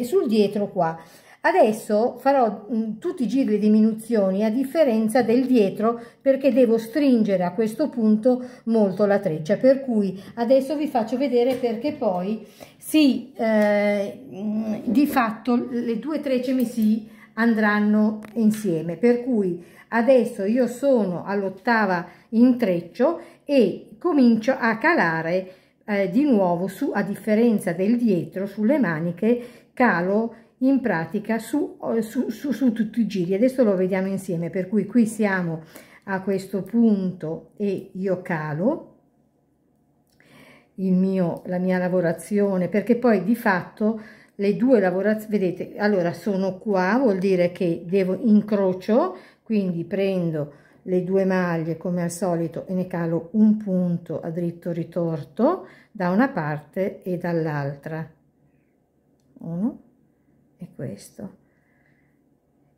sul dietro qua Adesso farò mh, mm, tutti i giri di diminuzioni a differenza del dietro perché devo stringere a questo punto molto la treccia per cui adesso vi faccio vedere perché poi si, eh, di fatto le due treceme si andranno insieme per cui adesso io sono all'ottava intreccio e comincio a calare eh, di nuovo su a differenza del dietro sulle maniche calo in pratica su, eh, su, su, su tutti i giri adesso lo vediamo insieme per cui qui siamo a questo punto e io calo mio, la mia lavorazione, perché poi di fatto le due lavorazioni, vedete, allora sono qua, vuol dire che devo incrocio, quindi prendo le due maglie come al solito e ne calo un punto a dritto ritorto da una parte e dall'altra. Uno e questo.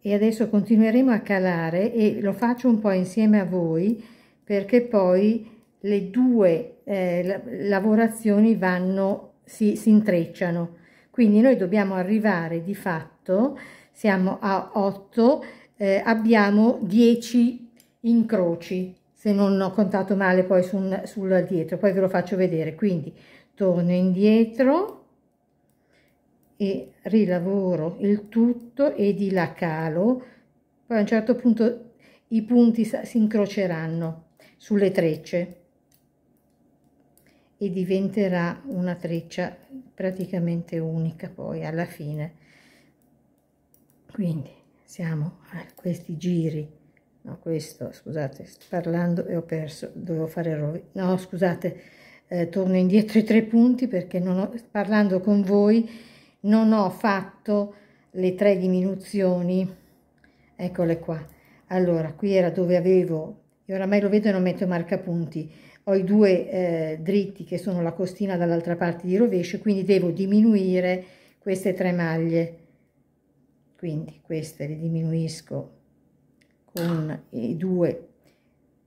E adesso continueremo a calare e lo faccio un po' insieme a voi perché poi le due eh, lavorazioni vanno, si, si intrecciano. Quindi noi dobbiamo arrivare di fatto, siamo a 8, eh, abbiamo 10 incroci, se non ho contato male poi sul, sul dietro, poi ve lo faccio vedere. Quindi torno indietro e rilavoro il tutto e di là calo, poi a un certo punto i punti si incroceranno sulle trecce e diventerà una treccia praticamente unica poi alla fine quindi siamo a questi giri no questo scusate parlando e ho perso dovevo fare errori no scusate eh, torno indietro i tre punti perché non ho, parlando con voi non ho fatto le tre diminuzioni eccole qua allora qui era dove avevo e oramai lo vedo e non metto marca punti ho i due eh, dritti che sono la costina dall'altra parte di rovescio quindi devo diminuire queste tre maglie quindi queste le diminuisco con i due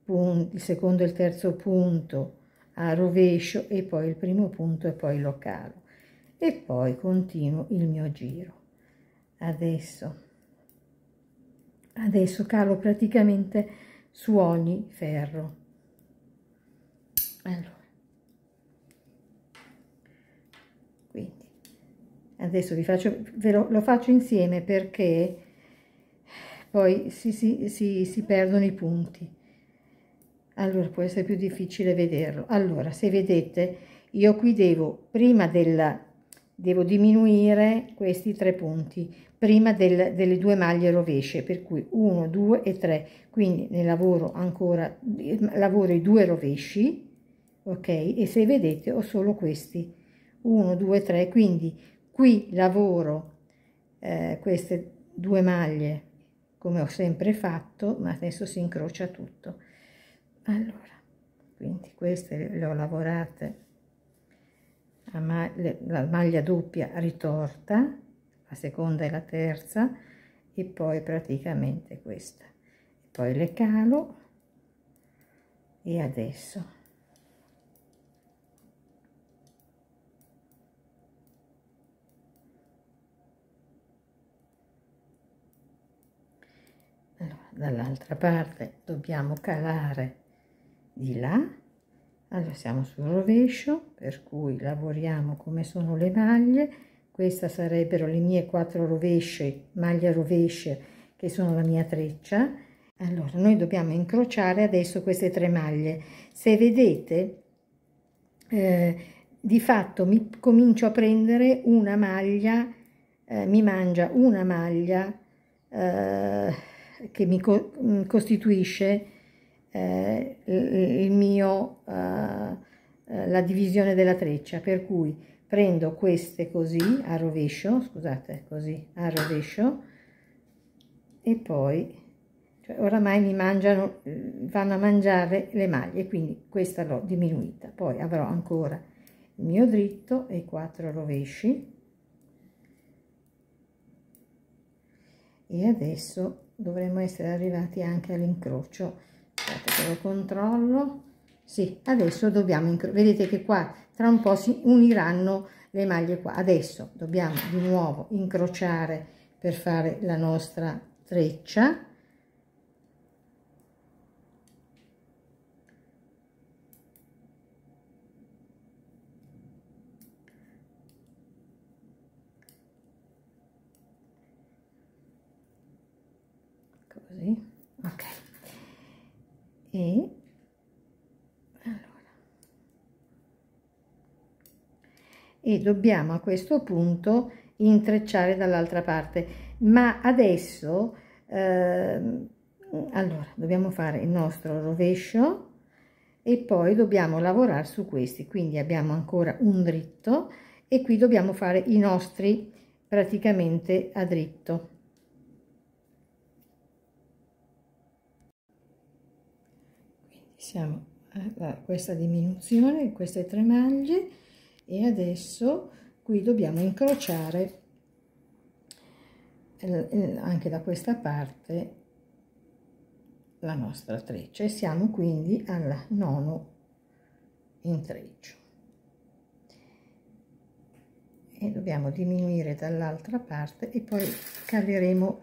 punti il secondo e il terzo punto a rovescio e poi il primo punto e poi lo calo e poi continuo il mio giro adesso adesso calo praticamente su ogni ferro allora quindi adesso vi faccio ve lo, lo faccio insieme perché poi si, si, si, si perdono i punti allora può essere più difficile vederlo allora se vedete io qui devo prima della devo diminuire questi tre punti prima del, delle due maglie rovesce per cui 1 2 e 3 quindi ne lavoro ancora lavoro i due rovesci ok e se vedete ho solo questi 1 2 3 quindi qui lavoro eh, queste due maglie come ho sempre fatto ma adesso si incrocia tutto allora quindi queste le ho lavorate a ma la maglia doppia ritorta la seconda e la terza e poi praticamente questa poi le calo e adesso dall'altra parte dobbiamo calare di là allora siamo sul rovescio per cui lavoriamo come sono le maglie queste sarebbero le mie quattro rovesce maglia rovescia che sono la mia treccia allora noi dobbiamo incrociare adesso queste tre maglie se vedete eh, di fatto mi comincio a prendere una maglia eh, mi mangia una maglia eh, che mi co mm, costituisce eh, il mio, eh, eh, la divisione della treccia, per cui prendo queste così a rovescio, scusate, così a rovescio, e poi cioè, oramai mi mangiano, mm, vanno a mangiare le maglie, quindi questa l'ho diminuita. Poi avrò ancora il mio dritto e quattro rovesci. E adesso dovremmo essere arrivati anche all'incrocio aspetta che lo controllo sì adesso dobbiamo incrociare vedete che qua tra un po si uniranno le maglie qua adesso dobbiamo di nuovo incrociare per fare la nostra treccia ok e allora e dobbiamo a questo punto intrecciare dall'altra parte ma adesso ehm, allora dobbiamo fare il nostro rovescio e poi dobbiamo lavorare su questi quindi abbiamo ancora un dritto e qui dobbiamo fare i nostri praticamente a dritto siamo eh, a questa diminuzione queste tre maglie e adesso qui dobbiamo incrociare eh, eh, anche da questa parte la nostra treccia e siamo quindi al nono intreccio e dobbiamo diminuire dall'altra parte e poi caleremo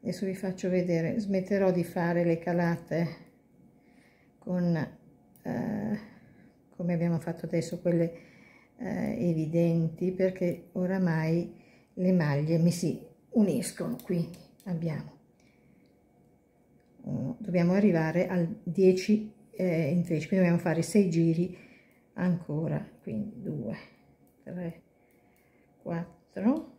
adesso vi faccio vedere smetterò di fare le calate con eh, come abbiamo fatto adesso quelle eh, evidenti perché oramai le maglie mi si uniscono qui abbiamo dobbiamo arrivare al 10 eh, in 13 quindi dobbiamo fare 6 giri ancora quindi 2 3 4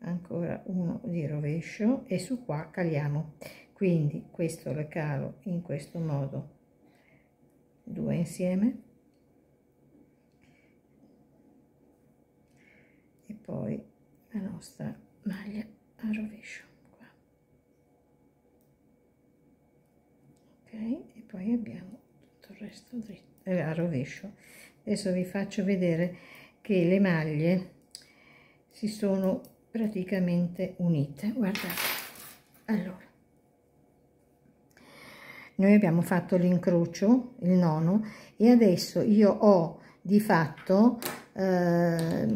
ancora uno di rovescio e su qua caliamo quindi questo lo calo in questo modo due insieme e poi la nostra maglia a rovescio qua. ok e poi abbiamo tutto il resto dritto eh, a rovescio adesso vi faccio vedere che le maglie si sono praticamente unite guardate allora noi abbiamo fatto l'incrocio il nono e adesso io ho di fatto eh,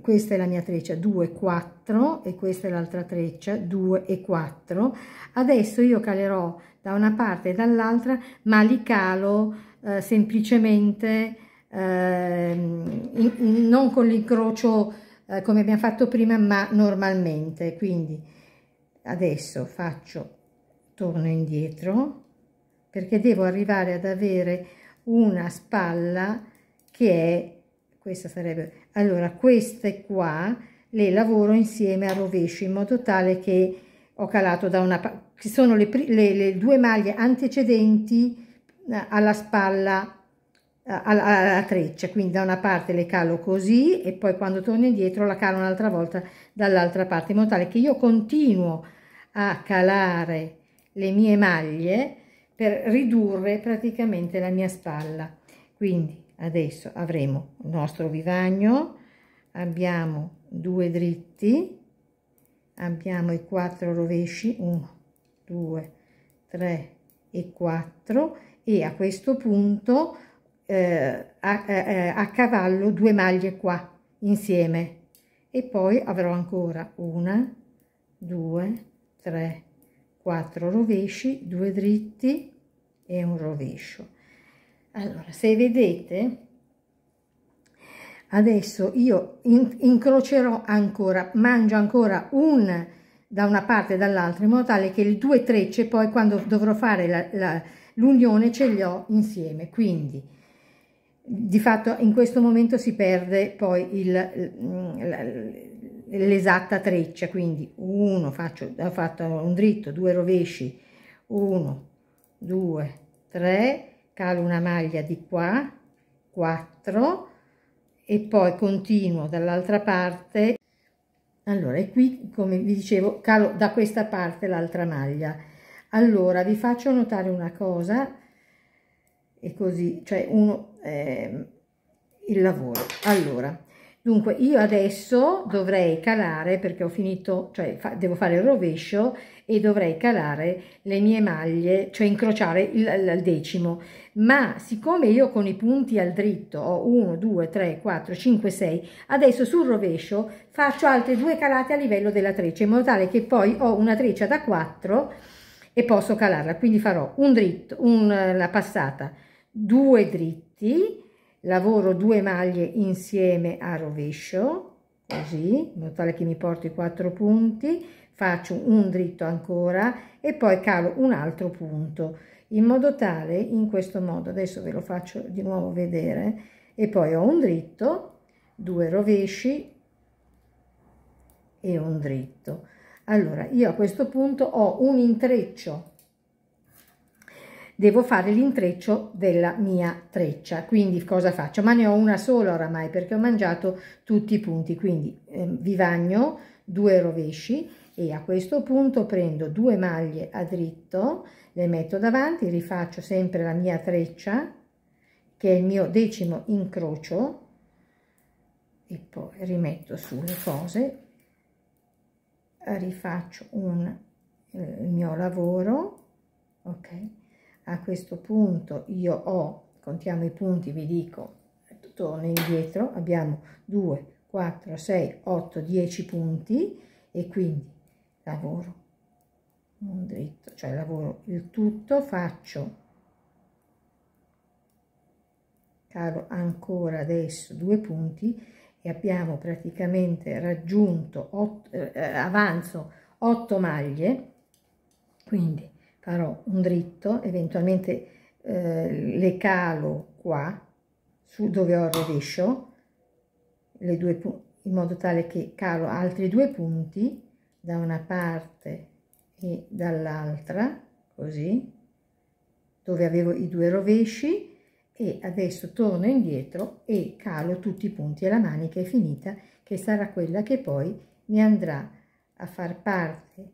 questa è la mia treccia 2 4 e questa è l'altra treccia 2 e 4 adesso io calerò da una parte e dall'altra ma li calo eh, semplicemente eh, in, in, non con l'incrocio eh, come abbiamo fatto prima ma normalmente quindi adesso faccio torno indietro perché devo arrivare ad avere una spalla che è questa sarebbe allora queste qua le lavoro insieme a rovescio in modo tale che ho calato da una parte che sono le, le, le, due maglie antecedenti eh, alla spalla eh, alla, alla, treccia quindi da una parte le calo così e poi quando torno indietro la calo un'altra volta dall'altra parte in modo tale che io continuo a calare le mie maglie per ridurre praticamente la mia spalla quindi adesso avremo il nostro vivagno abbiamo due dritti abbiamo i quattro rovesci 1 2 3 e 4 e a questo punto eh, a, a, eh, eh, a, cavallo due maglie qua insieme e poi avrò ancora una due tre 4 rovesci 2 dritti e un rovescio allora se vedete adesso io in, incrocerò ancora mangio ancora un da una parte e dall'altra in modo tale che le due trecce poi quando dovrò fare l'unione ce le ho insieme quindi di fatto in questo momento si perde poi il, il, il l'esatta treccia quindi 1 faccio ho fatto un dritto due rovesci 1 2 3 calo una maglia di qua 4 e poi continuo dall'altra parte allora e qui come vi dicevo calo da questa parte l'altra maglia allora vi faccio notare una cosa e così cioè uno eh, il lavoro allora Dunque io adesso dovrei calare perché ho finito, cioè fa, devo fare il rovescio e dovrei calare le mie maglie, cioè incrociare il, il, decimo, ma siccome io con i punti al dritto ho 1, 2, 3, 4, 5, 6, adesso sul rovescio faccio altre due calate a livello della treccia in modo tale che poi ho una treccia da 4 e posso calarla, quindi farò un dritto, una passata, due dritti, lavoro due maglie insieme a rovescio così in modo tale che mi porti quattro punti faccio un dritto ancora e poi calo un altro punto in modo tale in questo modo adesso ve lo faccio di nuovo vedere e poi ho un dritto due rovesci e un dritto allora io a questo punto ho un intreccio devo fare l'intreccio della mia treccia quindi cosa faccio ma ne ho una sola oramai perché ho mangiato tutti i punti quindi eh, vivagno due rovesci e a questo punto prendo due maglie a dritto le metto davanti rifaccio sempre la mia treccia che è il mio decimo incrocio e poi rimetto sulle cose rifaccio un, eh, il mio lavoro ok a questo punto io ho contiamo i punti vi dico torno indietro abbiamo 2 4 6 8 10 punti e quindi lavoro un dritto cioè lavoro il tutto faccio calo ancora adesso due punti e abbiamo praticamente raggiunto 8 eh, eh, avanzo 8 maglie quindi farò un dritto, eventualmente eh, le calo qua, su dove ho il rovescio, le due in modo tale che calo altri due punti da una parte e dall'altra, così, dove avevo i due rovesci e adesso torno indietro e calo tutti i punti e la manica è finita che sarà quella che poi mi andrà a far parte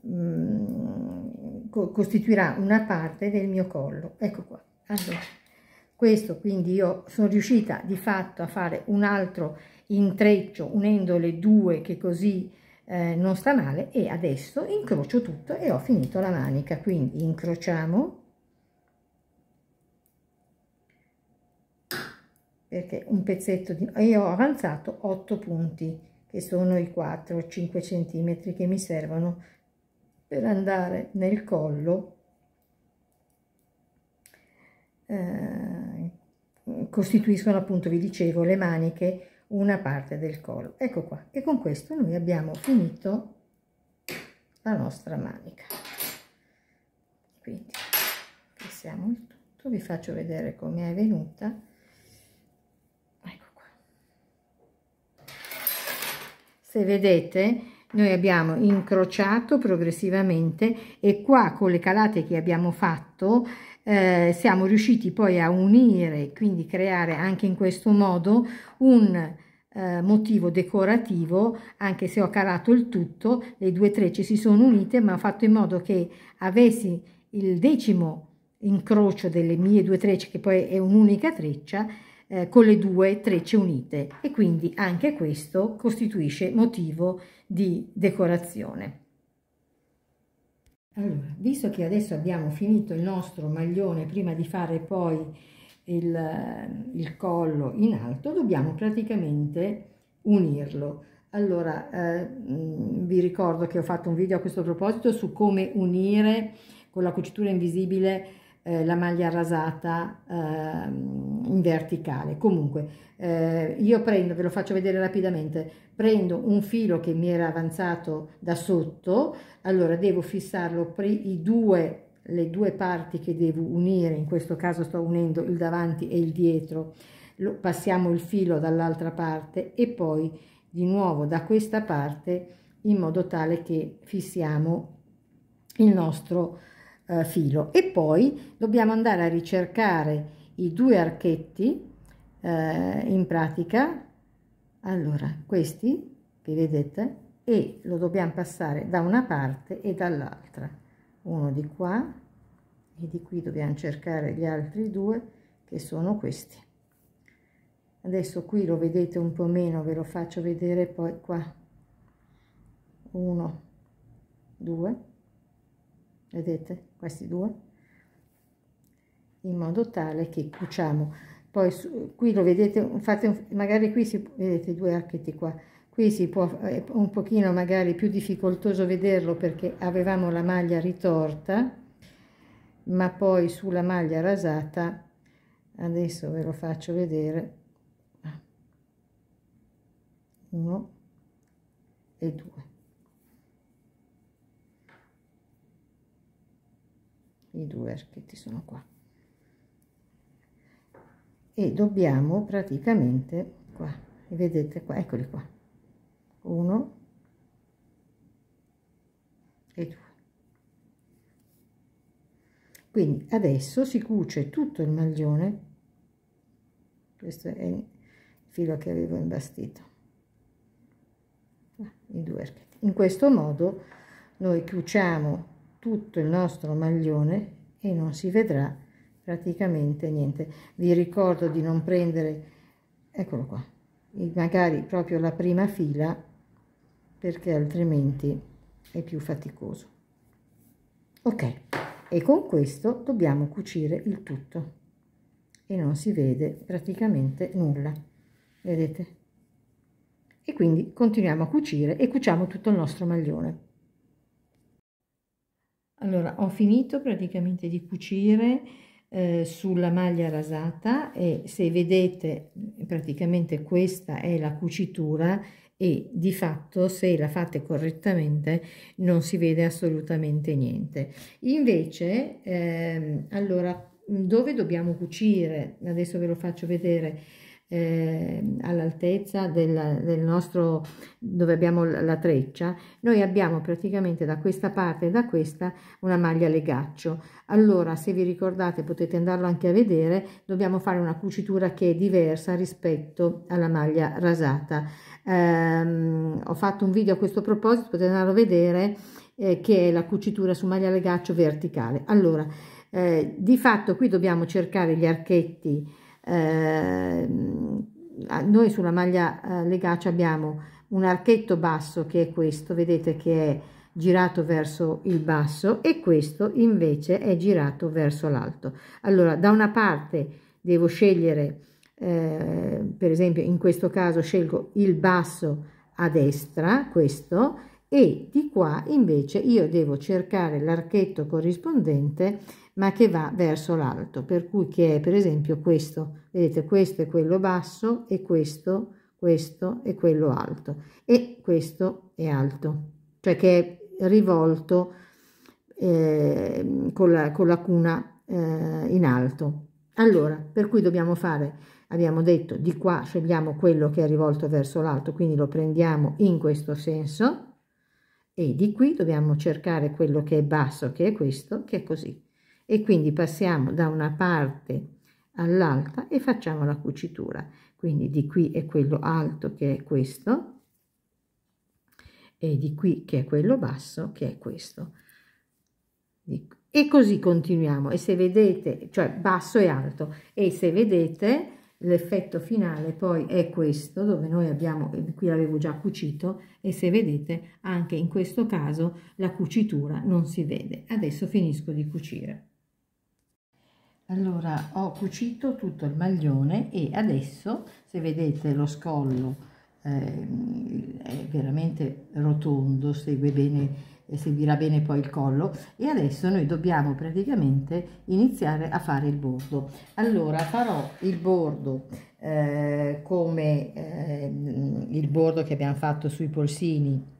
mh, mm, co costituirà una parte del mio collo ecco qua allora questo quindi io sono riuscita di fatto a fare un altro intreccio unendo le due che così eh, non sta male e adesso incrocio tutto e ho finito la manica quindi incrociamo perché un pezzetto di e ho avanzato 8 punti che sono i 4 5 centimetri che mi servono per andare nel collo eh, costituiscono appunto vi dicevo le maniche una parte del collo ecco qua e con questo noi abbiamo finito la nostra manica quindi passiamo il tutto vi faccio vedere come è venuta ecco qua se vedete noi abbiamo incrociato progressivamente e qua con le calate che abbiamo fatto eh, siamo riusciti poi a unire, quindi creare anche in questo modo un eh, motivo decorativo anche se ho calato il tutto le due trecce si sono unite ma ho fatto in modo che avessi il decimo incrocio delle mie due trecce che poi è un'unica treccia eh, con le due trecce unite e quindi anche questo costituisce motivo di decorazione. Allora, visto che adesso abbiamo finito il nostro maglione prima di fare poi il, eh, il collo in alto, dobbiamo praticamente unirlo. Allora, eh, mm, vi ricordo che ho fatto un video a questo proposito su come unire con la cucitura invisibile eh, la maglia rasata eh, in verticale. Comunque eh, io prendo, ve lo faccio vedere rapidamente, prendo un filo che mi era avanzato da sotto, allora devo fissarlo per i due le due parti che devo unire, in questo caso sto unendo il davanti e il dietro, lo, passiamo il filo dall'altra parte e poi di nuovo da questa parte in modo tale che fissiamo il nostro eh, filo e poi dobbiamo andare a ricercare i due archetti eh, in pratica allora questi che vedete e lo dobbiamo passare da una parte e dall'altra uno di qua e di qui dobbiamo cercare gli altri due che sono questi adesso qui lo vedete un po meno ve lo faccio vedere poi qua 1 2 vedete questi due in modo tale che cuciamo poi su, qui lo vedete fate magari qui si vedete due archetti qua qui si può è un pochino magari più difficoltoso vederlo perché avevamo la maglia ritorta ma poi sulla maglia rasata adesso ve lo faccio vedere uno e due i due archetti sono qua e dobbiamo praticamente qua vedete qua eccoli qua uno e due quindi adesso si cuce tutto il maglione questo è il filo che avevo imbastito i due archetti in questo modo noi cuciamo tutto il nostro maglione e non si vedrà praticamente niente. Vi ricordo di non prendere, eccolo qua, magari proprio la prima fila perché altrimenti è più faticoso. Ok, e con questo dobbiamo cucire il tutto e non si vede praticamente nulla, vedete? E quindi continuiamo a cucire e cuciamo tutto il nostro maglione. Allora, ho finito praticamente di cucire eh, sulla maglia rasata e se vedete praticamente questa è la cucitura e di fatto se la fate correttamente non si vede assolutamente niente. Invece, ehm, allora, dove dobbiamo cucire? Adesso ve lo faccio vedere eh, all'altezza del, del, nostro dove abbiamo la treccia noi abbiamo praticamente da questa parte e da questa una maglia legaccio allora se vi ricordate potete andarlo anche a vedere dobbiamo fare una cucitura che è diversa rispetto alla maglia rasata eh, ho fatto un video a questo proposito potete andarlo a vedere eh, che è la cucitura su maglia legaccio verticale allora eh, di fatto qui dobbiamo cercare gli archetti eh, noi sulla maglia eh, legaccia abbiamo un archetto basso che è questo vedete che è girato verso il basso e questo invece è girato verso l'alto allora da una parte devo scegliere eh, per esempio in questo caso scelgo il basso a destra questo e di qua invece io devo cercare l'archetto corrispondente ma che va verso l'alto per cui che è per esempio questo vedete questo è quello basso e questo questo è quello alto e questo è alto cioè che è rivolto eh, con, la, con, la, cuna eh, in alto allora per cui dobbiamo fare abbiamo detto di qua scegliamo quello che è rivolto verso l'alto quindi lo prendiamo in questo senso e di qui dobbiamo cercare quello che è basso, che è questo, che è così. E quindi passiamo da una parte all'altra e facciamo la cucitura. Quindi di qui è quello alto che è questo e di qui che è quello basso che è questo. E così continuiamo e se vedete, cioè basso e alto, e se vedete l'effetto finale poi è questo dove noi abbiamo qui l'avevo già cucito e se vedete anche in questo caso la cucitura non si vede adesso finisco di cucire allora ho cucito tutto il maglione e adesso se vedete lo scollo eh, è veramente rotondo segue bene seguirà bene poi il collo e adesso noi dobbiamo praticamente iniziare a fare il bordo allora farò il bordo eh, come eh, il bordo che abbiamo fatto sui polsini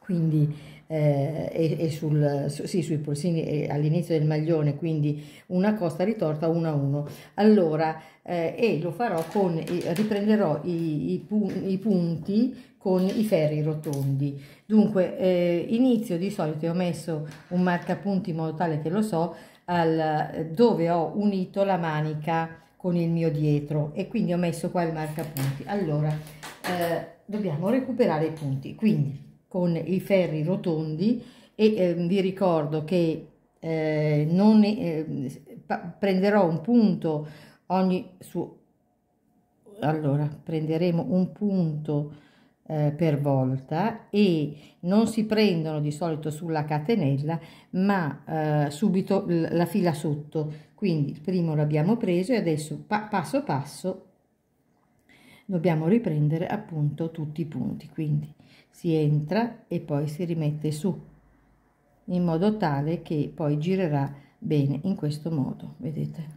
quindi eh, e, e sul, su, sì, sui polsini eh, all'inizio del maglione, quindi una costa ritorta 1 a 1. Allora, eh, e lo farò con, riprenderò i, i, pu, i punti con i ferri rotondi. Dunque, eh, inizio di solito ho messo un marcapunti in modo tale che lo so, al, dove ho unito la manica con il mio dietro e quindi ho messo qua il marcapunti. Allora, eh, dobbiamo recuperare i punti. Quindi, con i ferri rotondi e eh, vi ricordo che eh, non, eh, prenderò un punto ogni su allora prenderemo un punto eh, per volta e non si prendono di solito sulla catenella ma eh, subito la fila sotto quindi il primo l'abbiamo preso e adesso pa passo passo dobbiamo riprendere appunto tutti i punti quindi si entra e poi si rimette su in modo tale che poi girerà bene in questo modo vedete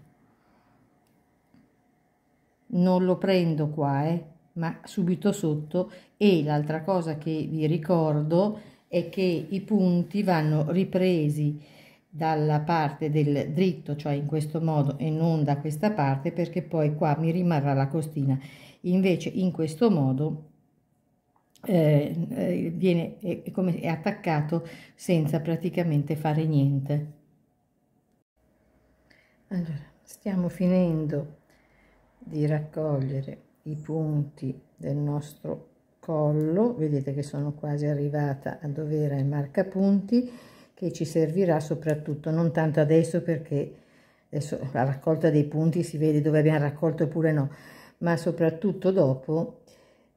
non lo prendo qua eh, ma subito sotto e l'altra cosa che vi ricordo è che i punti vanno ripresi dalla parte del dritto cioè in questo modo e non da questa parte perché poi qua mi rimarrà la costina invece in questo modo eh, eh, viene, è, come, è attaccato senza praticamente fare niente. Allora, stiamo finendo di raccogliere i punti del nostro collo, vedete che sono quasi arrivata a dovere il marcapunti che ci servirà soprattutto, non tanto adesso perché adesso la raccolta dei punti si vede dove abbiamo raccolto oppure no, ma soprattutto dopo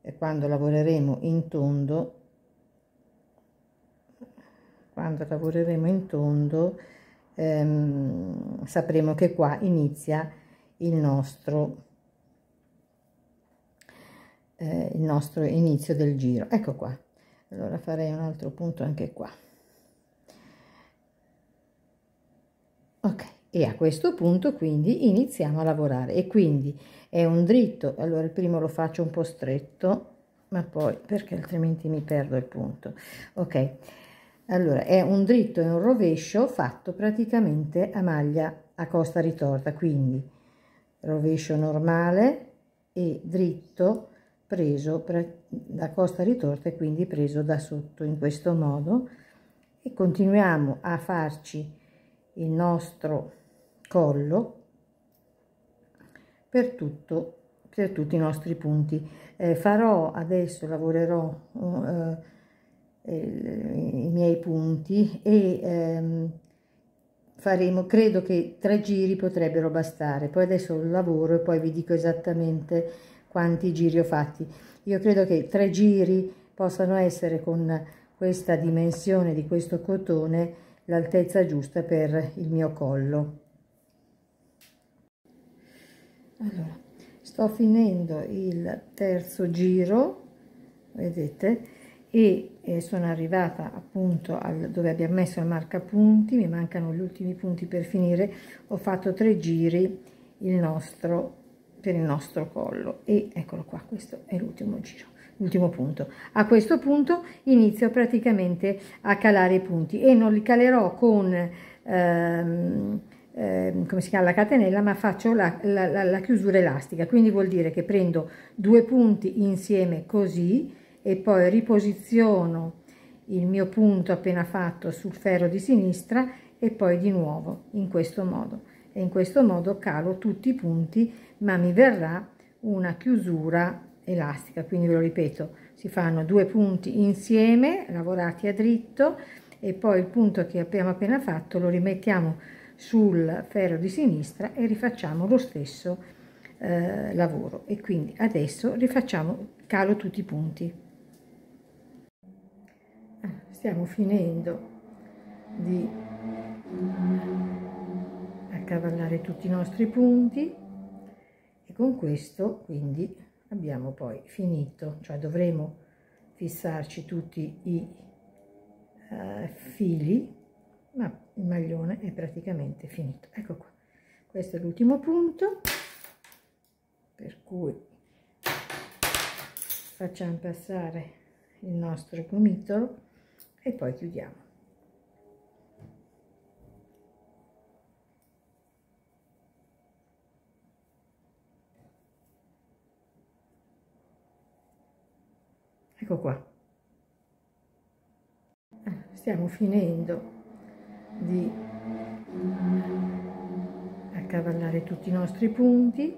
e quando lavoreremo in tondo quando lavoreremo in tondo ehm, sapremo che qua inizia il nostro eh, il nostro inizio del giro ecco qua allora farei un altro punto anche qua ok e a questo punto quindi iniziamo a lavorare e quindi è un dritto allora il primo lo faccio un po' stretto ma poi perché altrimenti mi perdo il punto ok allora è un dritto e un rovescio fatto praticamente a maglia a costa ritorta quindi rovescio normale e dritto preso da costa ritorta e quindi preso da sotto in questo modo e continuiamo a farci il nostro collo per tutto per tutti i nostri punti eh, farò adesso lavorerò uh, eh, i miei punti e ehm, faremo credo che tre giri potrebbero bastare poi adesso lavoro e poi vi dico esattamente quanti giri ho fatti io credo che tre giri possano essere con questa dimensione di questo cotone l'altezza giusta per il mio collo allora sto finendo il terzo giro vedete e eh, sono arrivata appunto al, dove abbiamo messo il marca punti mi mancano gli ultimi punti per finire ho fatto tre giri il nostro per il nostro collo e eccolo qua questo è l'ultimo giro l'ultimo punto a questo punto inizio praticamente a calare i punti e non li calerò con ehm, eh, come si chiama la catenella ma faccio la, la, la, la, chiusura elastica quindi vuol dire che prendo due punti insieme così e poi riposiziono il mio punto appena fatto sul ferro di sinistra e poi di nuovo in questo modo e in questo modo calo tutti i punti ma mi verrà una chiusura elastica quindi ve lo ripeto si fanno due punti insieme lavorati a dritto e poi il punto che abbiamo appena fatto lo rimettiamo sul ferro di sinistra e rifacciamo lo stesso eh, lavoro e quindi adesso rifacciamo calo tutti i punti ah, stiamo finendo di accavallare tutti i nostri punti e con questo quindi abbiamo poi finito cioè dovremo fissarci tutti i eh, fili ma il maglione è praticamente finito ecco qua questo è l'ultimo punto per cui facciamo passare il nostro gomitolo e poi chiudiamo ecco qua ah, stiamo finendo di accavallare tutti i nostri punti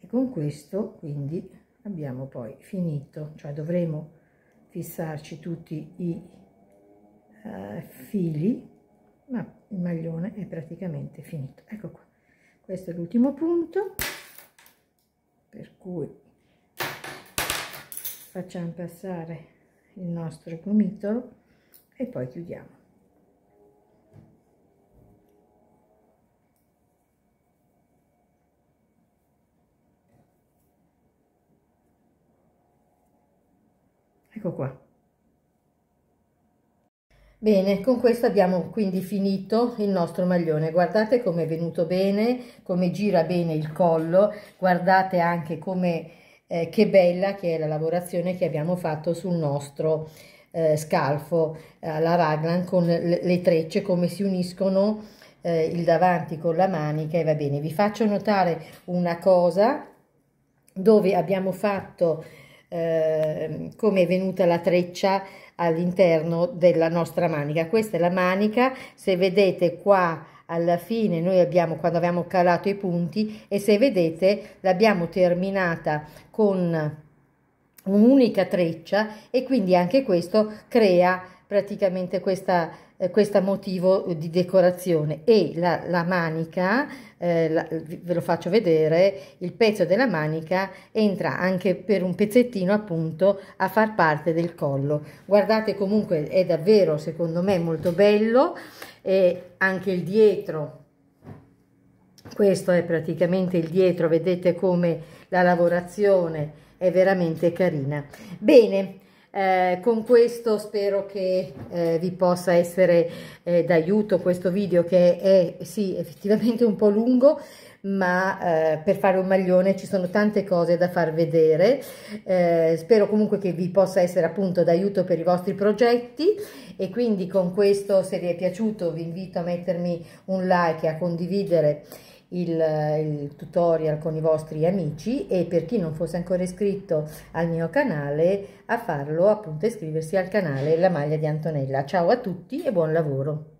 e con questo quindi abbiamo poi finito cioè dovremo fissarci tutti i uh, fili ma il maglione è praticamente finito ecco qua questo è l'ultimo punto per cui facciamo passare il nostro gomitolo e poi chiudiamo ecco qua Bene, con questo abbiamo quindi finito il nostro maglione. Guardate come è venuto bene, come gira bene il collo, guardate anche come, eh, che bella che è la lavorazione che abbiamo fatto sul nostro eh, scalfo eh, alla eh, raglan con le, le, trecce, come si uniscono eh, il davanti con la manica e va bene. Vi faccio notare una cosa dove abbiamo fatto Ehm, come è venuta la treccia all'interno della nostra manica. Questa è la manica, se vedete qua alla fine noi abbiamo quando abbiamo calato i punti e se vedete l'abbiamo terminata con un'unica treccia e quindi anche questo crea praticamente questa eh, questo motivo eh, di decorazione e la, la manica, eh, la, ve lo faccio vedere, il pezzo della manica entra anche per un pezzettino appunto a far parte del collo. Guardate comunque è davvero secondo me molto bello e anche il dietro questo è praticamente il dietro vedete come la lavorazione è veramente carina bene eh, con questo spero che eh, vi possa essere eh, d'aiuto questo video che è sì effettivamente un po' lungo ma eh, per fare un maglione ci sono tante cose da far vedere eh, spero comunque che vi possa essere appunto d'aiuto per i vostri progetti e quindi con questo se vi è piaciuto vi invito a mettermi un like e a condividere il, il, tutorial con i vostri amici e per chi non fosse ancora iscritto al mio canale a farlo appunto iscriversi al canale La Maglia di Antonella. Ciao a tutti e buon lavoro!